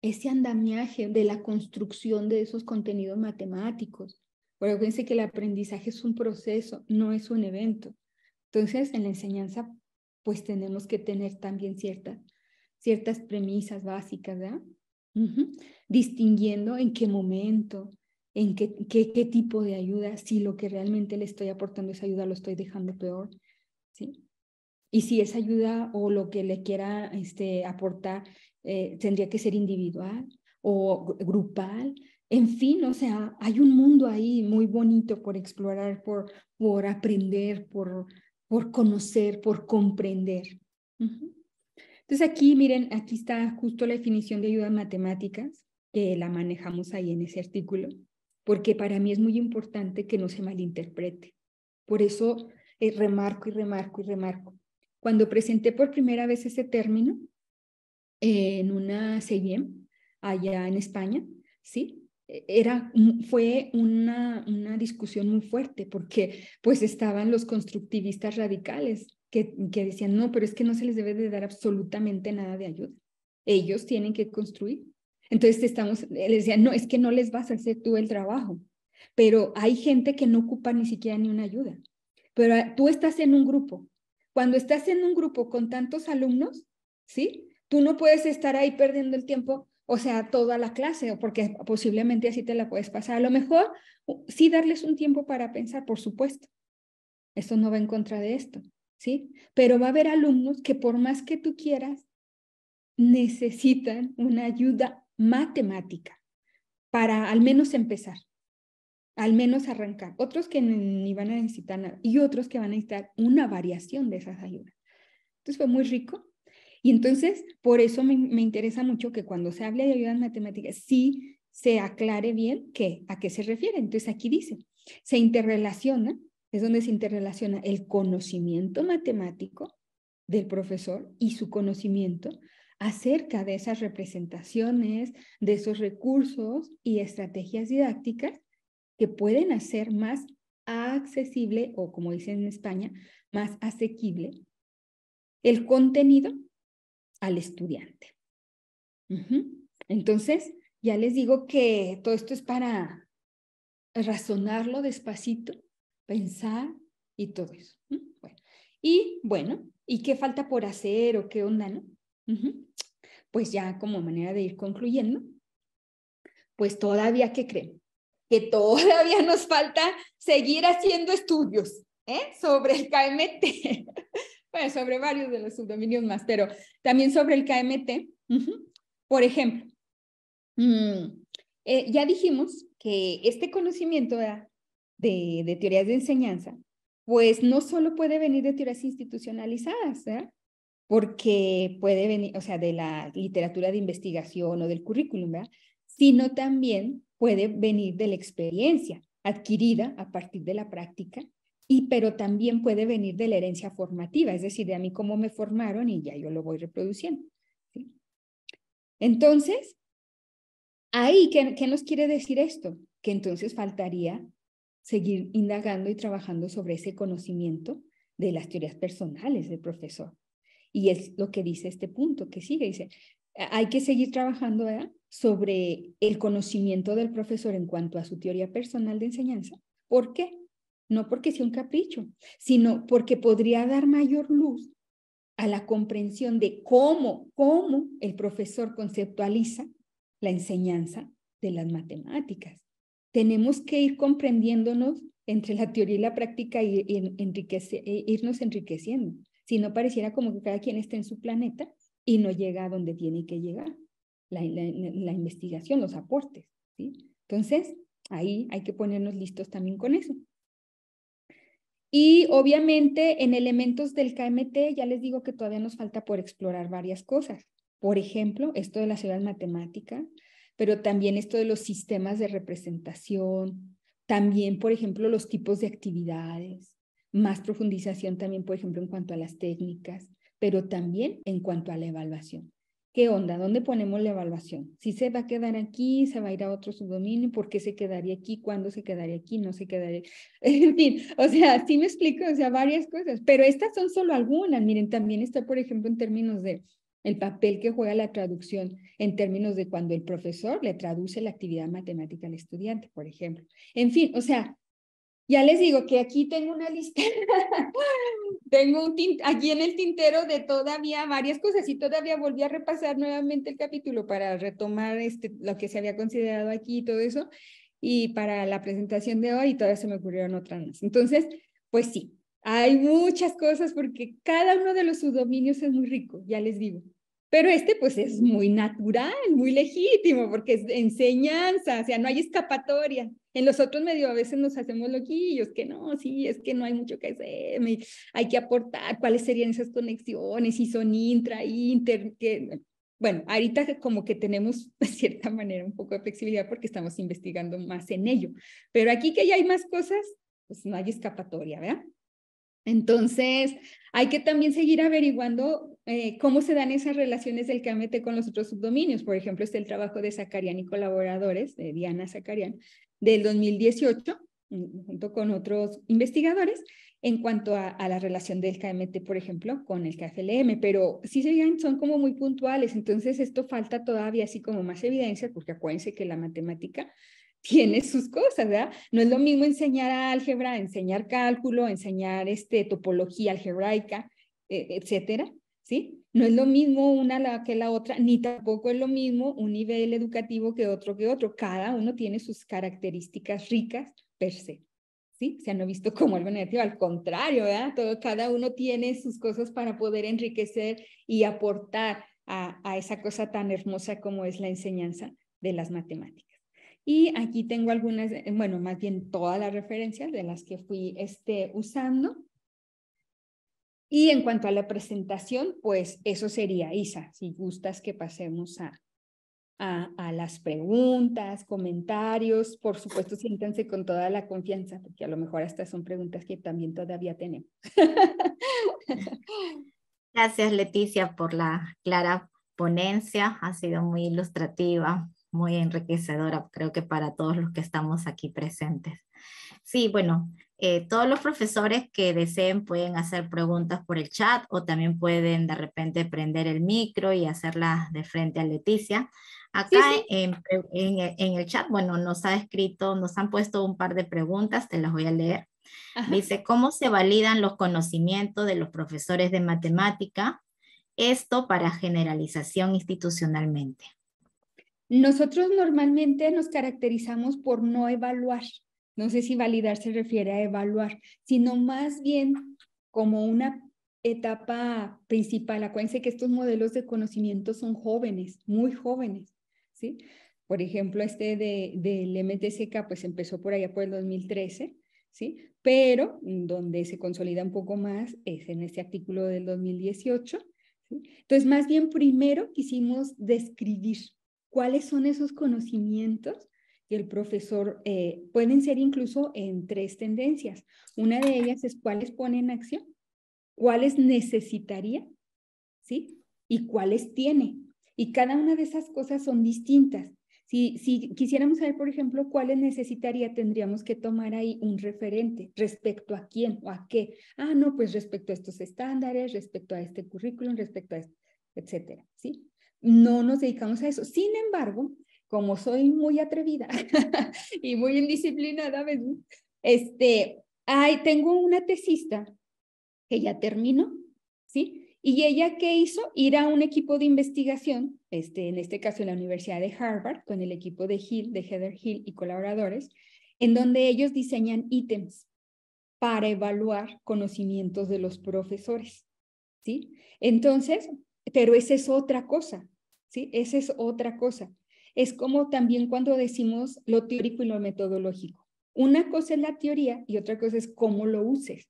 ese andamiaje de la construcción de esos contenidos matemáticos. Pero fíjense que el aprendizaje es un proceso, no es un evento. Entonces, en la enseñanza, pues tenemos que tener también ciertas, ciertas premisas básicas, ¿verdad? Distinguiendo en qué momento, en qué, qué, qué, tipo de ayuda, si lo que realmente le estoy aportando es ayuda, lo estoy dejando peor, ¿sí? Y si esa ayuda o lo que le quiera este, aportar eh, tendría que ser individual o grupal. En fin, o sea, hay un mundo ahí muy bonito por explorar, por, por aprender, por, por conocer, por comprender. Entonces aquí, miren, aquí está justo la definición de ayuda matemáticas, que la manejamos ahí en ese artículo, porque para mí es muy importante que no se malinterprete. Por eso eh, remarco y remarco y remarco. Cuando presenté por primera vez ese término en una CIEM allá en España, ¿sí? E, era, fue una, una discusión muy fuerte porque pues estaban los constructivistas radicales que, que decían, no, pero es que no se les debe de dar absolutamente nada de ayuda. Ellos tienen que construir. Entonces estamos, les decían, no, es que no les vas a hacer tú el trabajo, pero hay gente que no ocupa ni siquiera ni una ayuda. Pero ah, tú estás en un grupo cuando estás en un grupo con tantos alumnos, ¿sí? Tú no puedes estar ahí perdiendo el tiempo, o sea, toda la clase, porque posiblemente así te la puedes pasar. A lo mejor sí darles un tiempo para pensar, por supuesto. eso no va en contra de esto, ¿sí? Pero va a haber alumnos que por más que tú quieras, necesitan una ayuda matemática para al menos empezar, al menos arrancar, otros que ni van a necesitar nada y otros que van a necesitar una variación de esas ayudas. Entonces fue muy rico y entonces por eso me, interesa mucho que cuando se hable de ayudas matemáticas sí se aclare bien qué, a qué se refiere. Entonces aquí dice, se interrelaciona, es donde se interrelaciona el conocimiento matemático del profesor y su conocimiento acerca de esas representaciones, de esos recursos y estrategias didácticas que pueden hacer más accesible o como dicen en España, más asequible el contenido al estudiante. Entonces, ya les digo que todo esto es para razonarlo despacito, pensar y todo eso. Y bueno, ¿y qué falta por hacer o qué onda, no? Pues ya como manera de ir concluyendo, pues todavía que creen, que todavía nos falta seguir haciendo estudios ¿eh? sobre el KMT, bueno, sobre varios de los subdominios más, pero también sobre el KMT. Por ejemplo, mm, eh, ya dijimos que este conocimiento de, de, teorías de enseñanza, pues no solo puede venir de teorías institucionalizadas, ¿verdad? porque puede venir, o sea, de la literatura de investigación o del currículum, ¿verdad? sino también puede venir de la experiencia adquirida a partir de la práctica, y, pero también puede venir de la herencia formativa, es decir, de a mí cómo me formaron y ya yo lo voy reproduciendo. Entonces, ahí, ¿qué nos quiere decir esto? Que entonces faltaría seguir indagando y trabajando sobre ese conocimiento de las teorías personales del profesor. Y es lo que dice este punto que sigue, dice, eh, hay que seguir trabajando sobre el conocimiento del profesor en cuanto a su teoría personal de enseñanza. ¿Por qué? No porque sea un capricho, sino porque podría dar mayor luz a la comprensión de cómo, cómo el profesor conceptualiza la enseñanza de las matemáticas. Tenemos que ir comprendiéndonos entre la teoría y la práctica y, e, irnos enriqueciendo. Si no pareciera como que cada quien esté en su planeta y no llega a donde tiene que llegar, la, investigación, los aportes. ¿sí? Entonces, ahí hay que ponernos listos también con eso. Y obviamente en elementos del KMT ya les digo que todavía nos falta por explorar varias cosas. Por ejemplo, esto de la ciudad matemática, pero también esto de los sistemas de representación, también, por ejemplo, los tipos de actividades, más profundización también, por ejemplo, en cuanto a las técnicas pero también en cuanto a la evaluación. ¿Qué onda? ¿Dónde ponemos la evaluación? Si se va a quedar aquí, se va a ir a otro subdominio, ¿por qué se quedaría aquí? ¿Cuándo se quedaría aquí? ¿No se quedaría? En fin, o sea, sí me explico, o sea, varias cosas, pero estas son solo algunas. Miren, también está, por ejemplo, en términos de el papel que juega la traducción en términos de cuando el profesor le traduce la actividad matemática al estudiante, por ejemplo. En fin, o sea, ya les digo que aquí tengo una lista, tengo un aquí en el tintero de todavía varias cosas y todavía volví a repasar nuevamente el capítulo para retomar este, lo que se había considerado aquí y todo eso. Y para la presentación de hoy todavía se me ocurrieron otras más. Entonces, pues sí, hay muchas cosas porque cada uno de los subdominios es muy rico, ya les digo. Pero este pues es muy natural, muy legítimo, porque es enseñanza, o sea, no hay escapatoria. En los otros medio a veces nos hacemos loquillos, que no, sí, es que no hay mucho que hacer, hay que aportar cuáles serían esas conexiones, si son intra, inter, que... Bueno, ahorita como que tenemos de cierta manera un poco de flexibilidad porque estamos investigando más en ello, pero aquí que ya hay más cosas, pues no hay escapatoria, ¿verdad? Entonces, hay que también seguir averiguando eh, cómo se dan esas relaciones del KMT con los otros subdominios. Por ejemplo, está el trabajo de Zacarián y colaboradores, de Diana Zacarián, del 2018, mm, junto con otros investigadores, en cuanto a, la relación del KMT, por ejemplo, con el KFLM, pero sí serían, son como muy puntuales, entonces esto falta todavía así como más evidencia, porque acuérdense que la matemática tiene sus cosas, ¿verdad? No es lo mismo enseñar álgebra, enseñar cálculo, enseñar este, topología algebraica, e, etcétera, ¿sí? No es lo mismo una que la otra, ni tampoco es lo mismo un nivel educativo que otro que otro. Cada uno tiene sus características ricas per se, ¿sí? Se han visto como algo negativo, al contrario, ¿verdad? Todo, cada uno tiene sus cosas para poder enriquecer y aportar a esa cosa tan hermosa como es la enseñanza de las matemáticas. Y aquí tengo algunas, eh, bueno, más bien todas las referencias de las que fui este, usando. Y en cuanto a la presentación, pues eso sería, Isa, si gustas que pasemos a, a, a, las preguntas, comentarios. Por supuesto, siéntanse con toda la confianza, porque a lo mejor estas son preguntas que también todavía tenemos.
Gracias, Leticia, por la clara ponencia. Ha sido muy ilustrativa muy enriquecedora, creo que para todos los que estamos aquí presentes. Sí, bueno, eh, todos los profesores que deseen pueden hacer preguntas por el chat o también pueden de repente prender el micro y hacerlas de frente a Leticia. Acá En, en, el chat, bueno, nos ha escrito, nos han puesto un par de preguntas, te las voy a leer. Dice, ¿cómo se validan los conocimientos de los profesores de matemática? Esto para generalización institucionalmente.
Nosotros normalmente nos caracterizamos por no evaluar. No sé si validar se refiere a evaluar, sino más bien como una etapa principal. Acuérdense que estos modelos de conocimiento son jóvenes, muy jóvenes, ¿sí? Por ejemplo, este de, del mtck pues empezó por allá por el 2013, ¿sí? Pero donde se consolida un poco más es en este artículo del 2018, Entonces, más bien primero quisimos describir, cuáles son esos conocimientos que el profesor eh, pueden ser incluso en tres tendencias. Una de ellas es cuáles pone en acción, cuáles necesitaría, ¿sí? Y cuáles tiene. Y cada una de esas cosas son distintas. Si, quisiéramos saber, por ejemplo, cuáles necesitaría, tendríamos que tomar ahí un referente respecto a quién o a qué. Ah, no, pues respecto a estos estándares, respecto a este currículum, respecto a este, etcétera, ¿sí? no nos dedicamos a eso. Sin embargo, como soy muy atrevida y muy indisciplinada, este, ay, tengo una tesista que ya terminó, ¿sí? ¿Y ella qué hizo? Ir a un equipo de investigación, este, en este caso en la Universidad de Harvard, con el equipo de Hill, de Heather Hill y colaboradores, en donde ellos diseñan ítems para evaluar conocimientos de los profesores, ¿sí? Entonces, pero esa es otra cosa. Esa es otra cosa. Es como también cuando decimos lo teórico y lo metodológico. Una cosa es la teoría y otra cosa es cómo lo uses.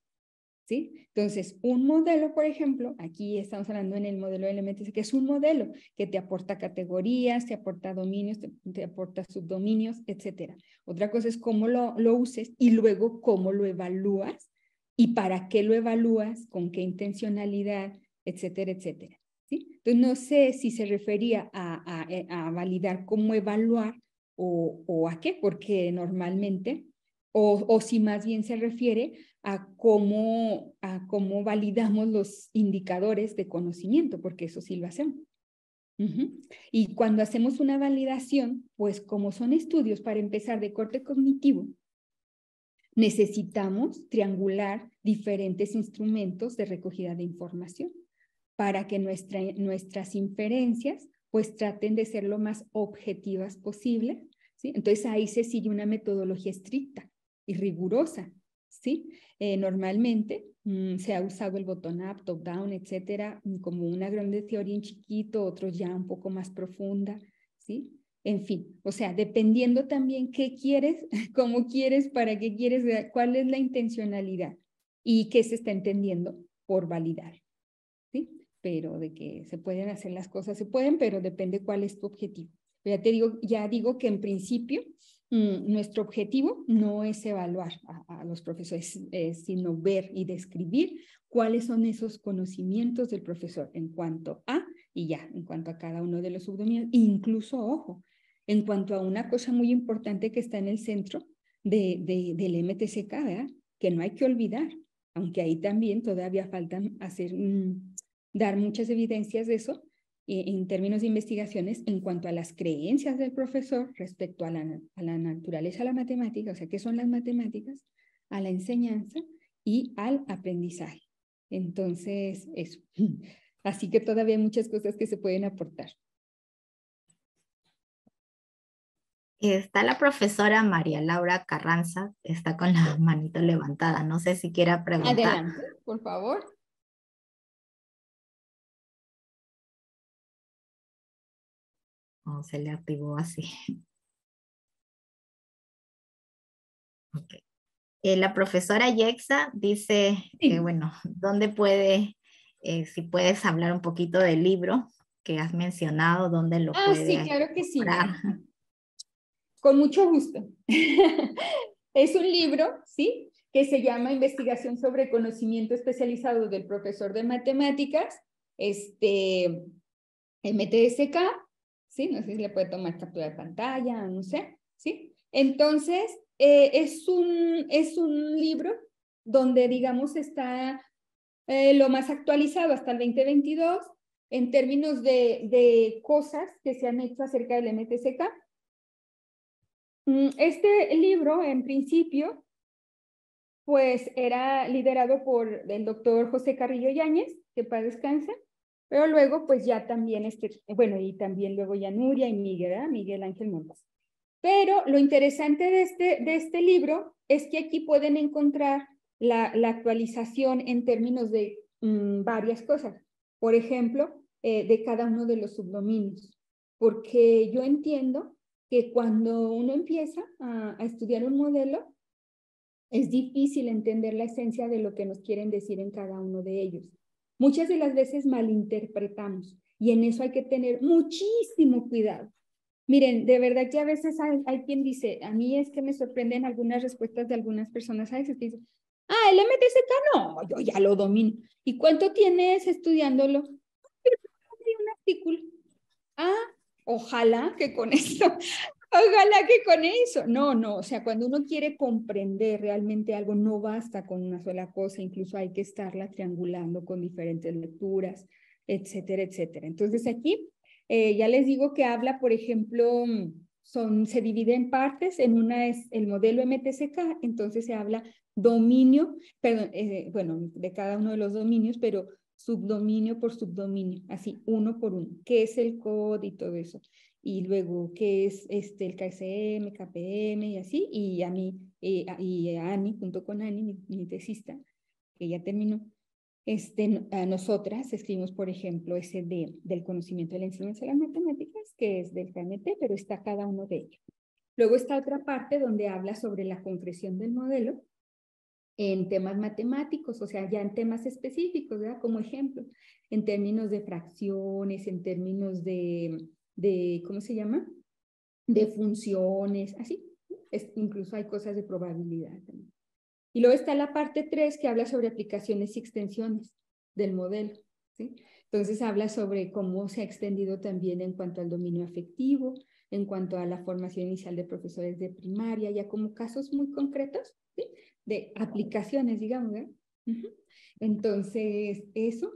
Entonces, un modelo, por ejemplo, aquí estamos hablando en el modelo de elementos, que es un modelo que te aporta categorías, te aporta dominios, te, aporta subdominios, etcétera. Otra cosa es cómo lo, lo, uses y luego cómo lo evalúas y para qué lo evalúas, con qué intencionalidad, etcétera, etcétera. Entonces, no sé si se refería a, eh, validar cómo evaluar o, a qué, porque normalmente, o, si más bien se refiere a cómo, a cómo validamos los indicadores de conocimiento, porque eso sí lo hacemos. Y cuando hacemos una validación, pues como son estudios para empezar de corte cognitivo, necesitamos triangular diferentes instrumentos de recogida de información para que nuestras inferencias pues traten de ser lo más objetivas posible. ¿sí? Entonces ahí se sigue una metodología estricta y rigurosa. ¿sí? Eh, normalmente mm, se ha usado el botón up, top down, etcétera, mm, como una grande teoría en chiquito, otro ya un poco más profunda. ¿sí? En fin, o sea, dependiendo también qué quieres, cómo quieres, para qué quieres, cuál es la intencionalidad y qué se está entendiendo por validar pero de que se pueden hacer las cosas, se pueden, pero depende cuál es tu objetivo. Ya te digo, ya digo que en principio mm, nuestro objetivo no es evaluar a, los profesores, sino ver y describir cuáles son esos conocimientos del profesor en cuanto a, y ya, en cuanto a cada uno de los subdominios, incluso, ojo, en cuanto a una cosa muy importante que está en el centro de, del MTCK, ¿verdad? que no hay que olvidar, aunque ahí también todavía faltan hacer... un mm, dar muchas evidencias de eso eh, en términos de investigaciones en cuanto a las creencias del profesor respecto a la, naturaleza a la matemática, o sea, qué son las matemáticas, a la enseñanza y al aprendizaje. Entonces, eso. Así que todavía hay muchas cosas que se pueden aportar.
Está la profesora María Laura Carranza, está con la manito levantada. No sé si quiera preguntar. Adelante, por favor. se le activó así. Eh, la profesora Yexa dice, que, bueno, ¿dónde puede, eh, si puedes hablar un poquito del libro que has mencionado, dónde lo ah, sí, claro
que sí. Con mucho gusto. es un libro, ¿sí? Que se llama Investigación sobre Conocimiento Especializado del Profesor de Matemáticas, este, MTSK, ¿sí? No sé si le puede tomar captura de pantalla, no sé, ¿sí? Entonces, eh, es, un, es un libro donde, digamos, está eh, lo más actualizado hasta el 2022 en términos de, cosas que se han hecho acerca del MTCK. Mm, este libro, en principio, pues era liderado por el doctor José Carrillo Yáñez, que para descanse, pero luego, pues ya también, este, bueno, y también luego ya Nuria y Miguel, Miguel Ángel Montes. Pero lo interesante de este, de este libro es que aquí pueden encontrar la, actualización en términos de mm, varias cosas. Por ejemplo, eh, de cada uno de los subdominios. Porque yo entiendo que cuando uno empieza a estudiar un modelo, es difícil entender la esencia de lo que nos quieren decir en cada uno de ellos. Muchas de las veces malinterpretamos y en eso hay que tener muchísimo cuidado. Miren, de verdad que a veces hay, quien dice, a mí es que me sorprenden algunas respuestas de algunas personas a veces dicen, ah, el MTSK no, yo ya lo domino. ¿Y cuánto tienes estudiándolo? Ah, un artículo. Ah, ojalá que con esto ojalá que con eso. No, no, o sea, cuando uno quiere comprender realmente algo, no basta con una sola cosa, incluso hay que estarla triangulando con diferentes lecturas, etcétera, etcétera. Entonces aquí eh, ya les digo que habla, por ejemplo, son, se divide en partes, en una es el modelo MTCK, entonces se habla dominio, perdón, eh, bueno, de cada uno de los dominios, pero subdominio por subdominio, así, uno por uno, qué es el código y todo eso y luego qué es este, el KSM, KPM y así, y a mí, eh, y a Ani, junto con Ani, mi, tesista, que ya terminó, este, a nosotras escribimos, por ejemplo, ese de, del conocimiento de la enseñanza de las matemáticas, que es del KMT, pero está cada uno de ellos. Luego está otra parte donde habla sobre la concreción del modelo en temas matemáticos, o sea, ya en temas específicos, ¿verdad? Como ejemplo, en términos de fracciones, en términos de de, ¿cómo se llama? De funciones, así. incluso hay cosas de probabilidad también. Y luego está la parte 3 que habla sobre aplicaciones y extensiones del modelo. Entonces habla sobre cómo se ha extendido también en cuanto al dominio afectivo, en cuanto a la formación inicial de profesores de primaria, ya como casos muy concretos de aplicaciones, digamos. ¿eh? Entonces, eso.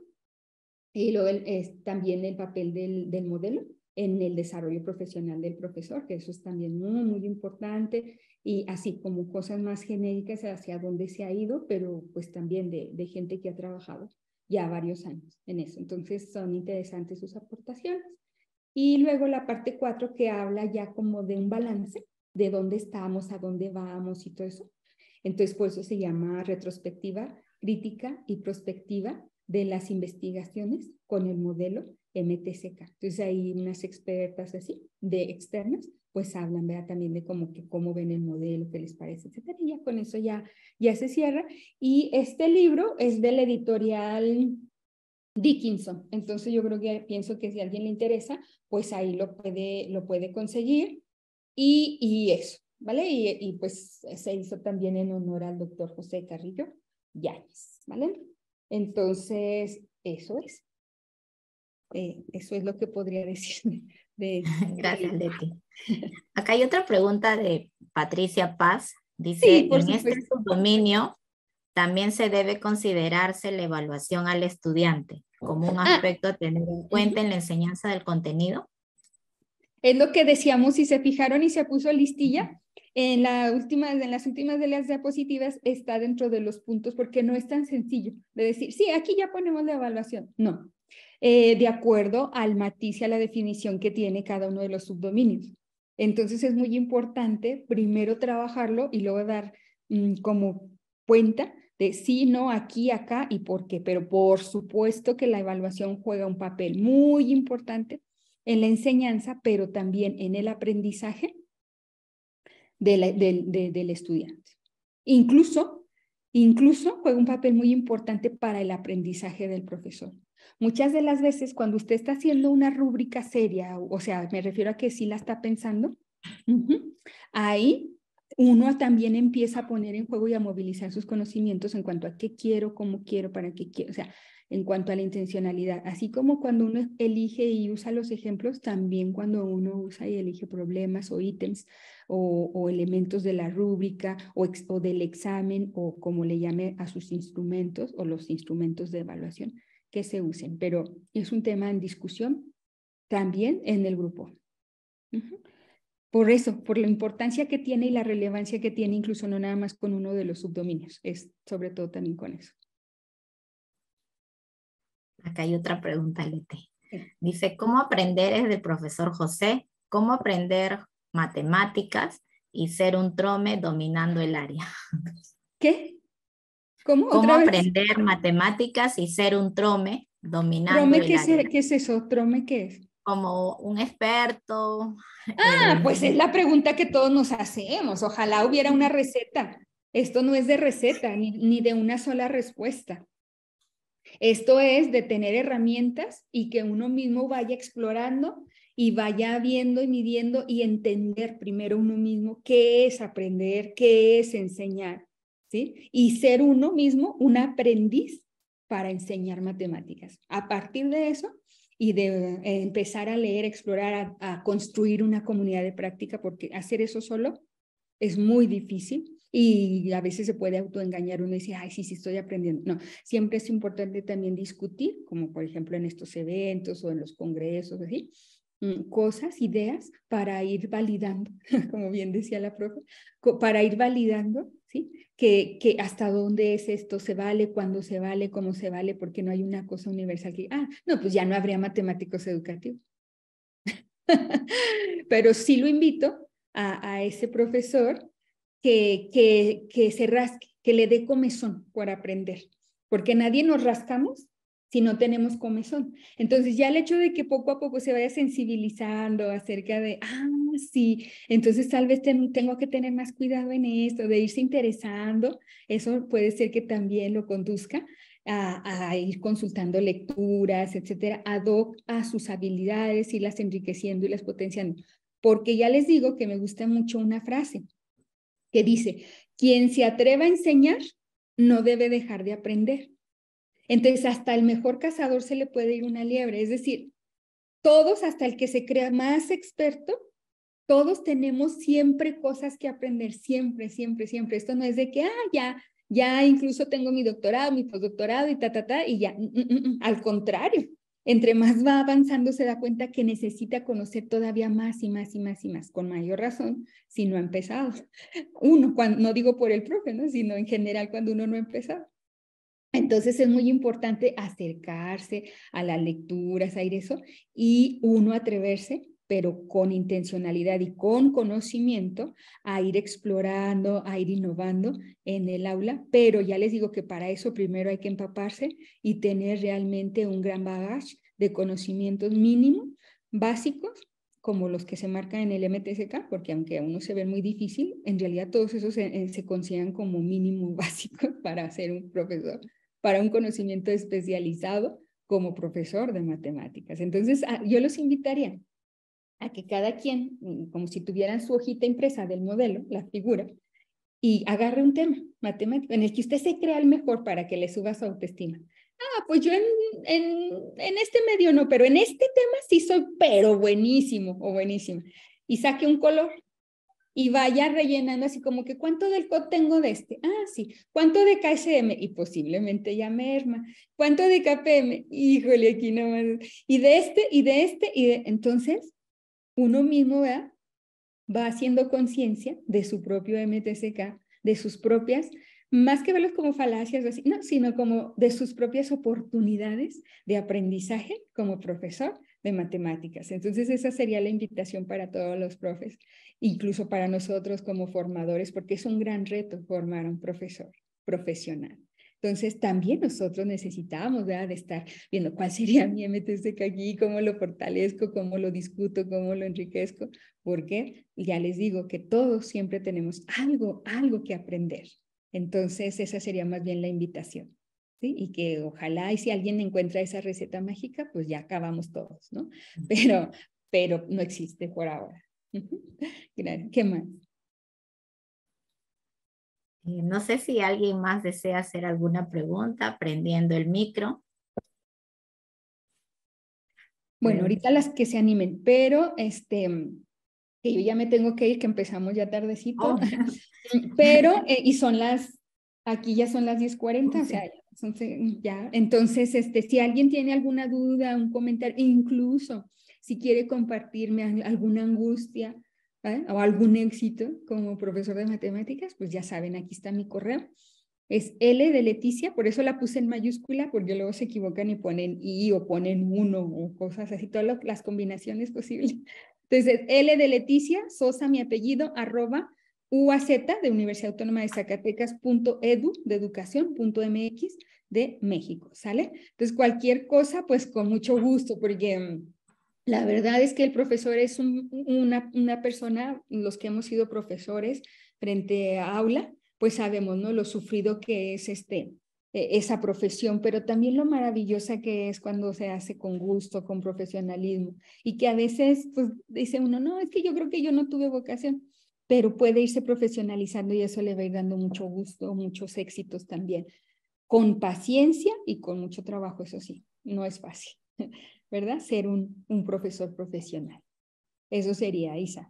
Y luego es también el papel del modelo en el desarrollo profesional del profesor, que eso es también muy, muy importante, y así como cosas más genéricas hacia dónde se ha ido, pero pues también de, gente que ha trabajado ya varios años en eso. Entonces son interesantes sus aportaciones. Y luego la parte cuatro que habla ya como de un balance, de dónde estamos, a dónde vamos y todo eso. Entonces por eso se llama retrospectiva, crítica y prospectiva de las investigaciones con el modelo MTCK. Entonces hay unas expertas así, de externas, pues hablan, ¿verdad? También de cómo, que, cómo ven el modelo, qué les parece, etcétera. Y ya con eso ya, ya se cierra. Y este libro es de la editorial Dickinson. Entonces yo creo que pienso que si a alguien le interesa, pues ahí lo puede, lo puede conseguir. Y, y eso, ¿vale? Y, y pues se hizo también en honor al doctor José Carrillo Yáñez, ¿vale? Entonces, eso es. Eh, eso es lo que podría decir de, Gracias, Leti.
Acá hay otra pregunta de Patricia Paz. Dice, por en este dominio también se debe considerarse la evaluación al estudiante como un ah. aspecto a tener en cuenta en la enseñanza del contenido.
Es lo que decíamos, si se fijaron y se puso listilla, en, la última, en las últimas de las diapositivas está dentro de los puntos porque no es tan sencillo de decir, sí, aquí ya ponemos la evaluación. No, eh, de acuerdo al matiz a la definición que tiene cada uno de los subdominios. Entonces es muy importante primero trabajarlo y luego dar mm, como cuenta de sí, no, aquí, acá y por qué. Pero por supuesto que la evaluación juega un papel muy importante en la enseñanza, pero también en el aprendizaje del estudiante. Incluso, incluso juega un papel muy importante para el aprendizaje del profesor. Muchas de las veces cuando usted está haciendo una rúbrica seria, o sea, me refiero a que sí la está pensando, ahí uno también empieza a poner en juego y a movilizar sus conocimientos en cuanto a qué quiero, cómo quiero, para qué quiero, o sea, en cuanto a la intencionalidad. Así como cuando uno elige y usa los ejemplos, también cuando uno usa y elige problemas o ítems o, elementos de la rúbrica o del examen o como le llame a sus instrumentos o los instrumentos de evaluación que se usen, pero es un tema en discusión también en el grupo. Por eso, por la importancia que tiene y la relevancia que tiene, incluso no nada más con uno de los subdominios, es sobre todo también con eso.
Acá hay otra pregunta,
Lete. Dice, ¿cómo aprender es del profesor José?
¿Cómo aprender matemáticas y ser un trome dominando el área?
¿Qué? ¿Cómo, aprender
matemáticas y ser un trome dominante? qué es,
qué es eso? ¿Trome qué es? Como un experto. Ah, eh, pues es la pregunta que todos nos hacemos. Ojalá hubiera una receta. Esto no es de receta ni, ni de una sola respuesta. Esto es de tener herramientas y que uno mismo vaya explorando y vaya viendo y midiendo y entender primero uno mismo qué es aprender, qué es enseñar y ser uno mismo un aprendiz para enseñar matemáticas. A partir de eso y de eh, empezar a leer, explorar, a, construir una comunidad de práctica, porque hacer eso solo es muy difícil y a veces se puede autoengañar uno y decir, ay, sí, sí, estoy aprendiendo. No, siempre es importante también discutir, como por ejemplo en estos eventos o en los congresos, así, mm, cosas, ideas para ir validando, como bien decía la profe, para ir validando ¿sí? Que, que, hasta dónde es esto, se vale, cuándo se vale, cómo se vale, porque no hay una cosa universal que, ah, no, pues ya no habría matemáticos educativos. Pero sí lo invito a, ese profesor que, que, que se rasque, que le dé comezón por aprender, porque nadie nos rascamos si no tenemos comezón. Entonces ya el hecho de que poco a poco se vaya sensibilizando acerca de, ah, sí, entonces tal vez tengo que tener más cuidado en esto, de irse interesando, eso puede ser que también lo conduzca a, a, ir consultando lecturas, etcétera, ad hoc a sus habilidades, y las enriqueciendo y las potenciando. Porque ya les digo que me gusta mucho una frase que dice, quien se atreva a enseñar no debe dejar de aprender. Entonces, hasta el mejor cazador se le puede ir una liebre, es decir, todos, hasta el que se crea más experto, todos tenemos siempre cosas que aprender, siempre, siempre, siempre. Esto no es de que, ah, ya, ya incluso tengo mi doctorado, mi postdoctorado y ta, ta, ta, y ya. Mm, mm, mm, Al contrario, entre más va avanzando se da cuenta que necesita conocer todavía más y más y más y más, con mayor razón si no ha empezado. Uno, no digo por el profe, ¿no? sino en general cuando uno no ha empezado. Entonces es muy importante acercarse a las lecturas, a ir eso, y uno atreverse pero con intencionalidad y con conocimiento a ir explorando, a ir innovando en el aula, pero ya les digo que para eso primero hay que empaparse y tener realmente un gran bagaje de conocimientos mínimos, básicos, como los que se marcan en el MTSK, porque aunque a uno se ve muy difícil, en realidad todos esos se, eh, se consideran como mínimo básicos para ser un profesor, para un conocimiento especializado como profesor de matemáticas. Entonces, ah, yo los invitaría a que cada quien, mm, como si tuvieran su hojita impresa del modelo, la figura, y agarre un tema matemático en el que usted se crea el mejor para que le suba su autoestima. Ah, pues yo en, en, este medio no, pero en este tema sí soy pero buenísimo o buenísima. Y saque un color y vaya rellenando así como que cuánto del COT tengo de este. Ah, sí. ¿Cuánto de KSM? Y posiblemente ya merma. ¿Cuánto de KPM? Híjole, aquí nomás. Y de este, y de este, y de... Entonces, uno mismo va haciendo conciencia de su propio MTCK, de sus propias, más que verlos como falacias sino como de sus propias oportunidades de aprendizaje como profesor de matemáticas. Entonces esa sería la invitación para todos los profes, incluso para nosotros como formadores, porque es un gran reto formar a un profesor profesional. Entonces, también nosotros necesitábamos, ¿verdad? de estar viendo cuál sería mi MTSK aquí, cómo lo fortalezco, cómo lo discuto, cómo lo enriquezco, porque ya les digo que todos siempre tenemos algo, algo que aprender. Entonces, esa sería más bien la invitación. ¿Sí? Y que ojalá, y si alguien encuentra esa receta mágica, pues ya acabamos todos, ¿no? Pero, pero no existe por ahora. ¿Qué más? Eh,
no sé si alguien más desea hacer alguna pregunta, prendiendo el micro. Bueno, eh, ahorita
las que se animen, pero este, que yo ya me tengo que ir, que empezamos ya tardecito, oh. pero, eh, y son las, aquí ya son las 10.40, o sea, entonces, ya, entonces, este, si alguien tiene alguna duda, un comentario, incluso si quiere compartirme alguna angustia, ¿eh? o algún éxito como profesor de matemáticas, pues ya saben, aquí está mi correo. Es L de Leticia, por eso la puse en mayúscula, porque luego se equivocan y ponen I o ponen uno o cosas así, todas las combinaciones posibles. Entonces, L de Leticia, Sosa, mi apellido, arroba UAZ de Universidad Autónoma de Zacatecas, punto edu, de educación, punto MX de México, ¿sale? Entonces, cualquier cosa, pues con mucho gusto, porque mm, la verdad es que el profesor es una, una, persona, los que hemos sido profesores frente a aula, pues sabemos, ¿no? Lo sufrido que es este, e, esa profesión, pero también lo maravillosa que es cuando se hace con gusto, con profesionalismo, y que a veces pues, dice uno, no, es que yo creo que yo no tuve vocación, pero puede irse profesionalizando y eso le va a ir dando mucho gusto, muchos éxitos también, con paciencia y con mucho trabajo, eso sí, no es fácil. ¿verdad? Ser un, profesor profesional. Eso sería, Isa.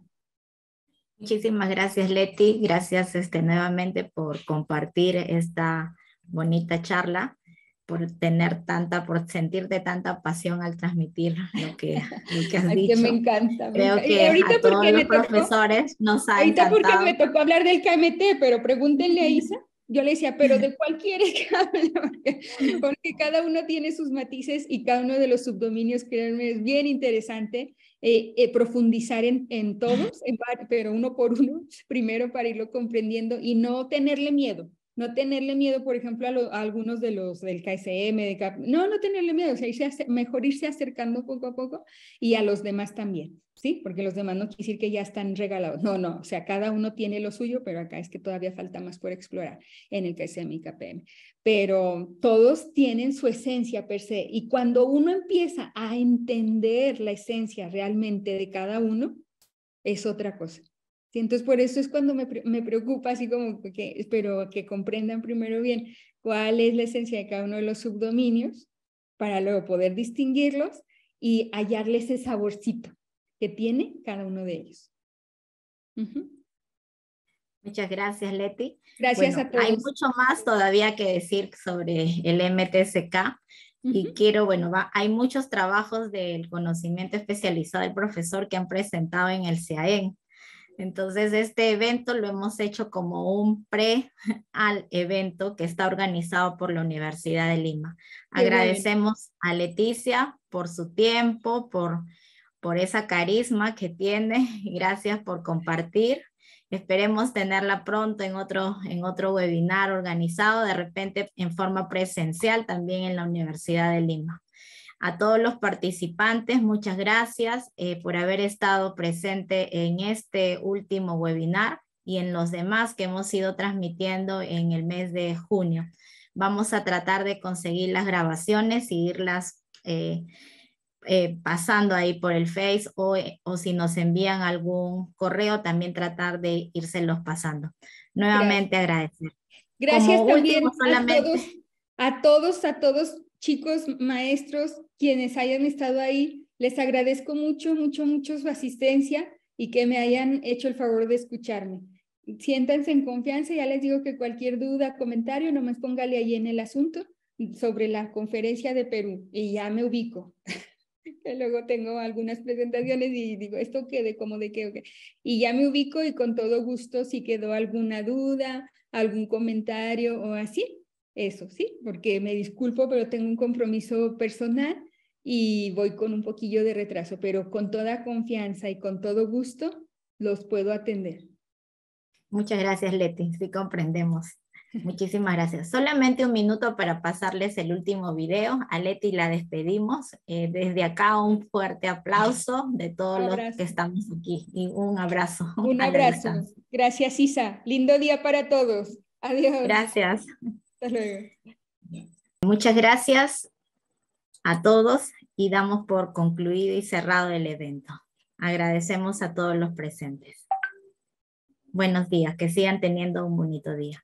Muchísimas gracias, Leti. Gracias este, nuevamente por compartir esta bonita charla, por tener tanta, por sentirte tanta pasión al transmitir lo que, lo que has dicho. Que me encanta. Creo que ahorita a todos profesores
nos ahorita porque me tocó hablar del KMT, pero pregúntenle Isa yo le decía, pero ¿de cualquier Porque, cada uno tiene sus matices y cada uno de los subdominios, créanme, es bien interesante eh, eh, profundizar en, en todos, pero uno por uno, primero para irlo comprendiendo y no tenerle miedo no tenerle miedo, por ejemplo, a, algunos de los del KSM, de no, no tenerle miedo, o sea, irse, mejor irse acercando poco a poco y a los demás también, ¿sí? Porque los demás no quiere decir que ya están regalados, no, no, o sea, cada uno tiene lo suyo, pero acá es que todavía falta más por explorar en el KSM y KPM, pero todos tienen su esencia per se y cuando uno empieza a entender la esencia realmente de cada uno, es otra cosa. Entonces, por eso es cuando me, preocupa, así como que espero que comprendan primero bien cuál es la esencia de cada uno de los subdominios para luego poder distinguirlos y hallarle ese saborcito que tiene cada uno de ellos. Muchas gracias, Leti. Gracias a todos. Hay
mucho más todavía que decir sobre el MTSK. Y quiero, bueno, hay muchos trabajos del conocimiento especializado del profesor que han presentado en el CAEN. Entonces, este evento lo hemos hecho como un pre al evento que está organizado por la Universidad de Lima.
Agradecemos
a Leticia por su tiempo, por, por esa carisma que tiene. Gracias por compartir. Esperemos tenerla pronto en otro, en otro webinar organizado, de repente en forma presencial también en la Universidad de Lima. A todos los participantes, muchas gracias eh, por haber estado presente en este último webinar y en los demás que hemos ido transmitiendo en el mes de junio. Vamos a tratar de conseguir las grabaciones y irlas eh, eh, pasando ahí por el Face o, si nos envían algún correo, también tratar de irselos pasando.
Nuevamente agradecer. Gracias también a todos, a todos chicos, maestros, quienes hayan estado ahí, les agradezco mucho, mucho, mucho su asistencia y que me hayan hecho el favor de escucharme. Siéntanse en confianza, ya les digo que cualquier duda, comentario, nomás póngale ahí en el asunto sobre la conferencia de Perú y ya me ubico. que luego tengo algunas presentaciones y digo, esto quede como de qué, y ya me ubico y con todo gusto si quedó alguna duda, algún comentario o así, eso, ¿sí? Porque me disculpo, pero tengo un compromiso personal y voy con un poquillo de retraso, pero con toda confianza y con todo gusto los puedo atender.
Muchas gracias, Leti, sí comprendemos. Muchísimas gracias. Solamente un minuto para pasarles el último video. A Leti la despedimos. Eh, desde acá un fuerte aplauso de todos los que estamos aquí y un abrazo. Un abrazo.
Gracias, Isa. Lindo día para todos. Adiós. Gracias.
Muchas gracias a todos y damos por concluido y cerrado el evento. Agradecemos a todos los presentes. Buenos días, que sigan teniendo un bonito día.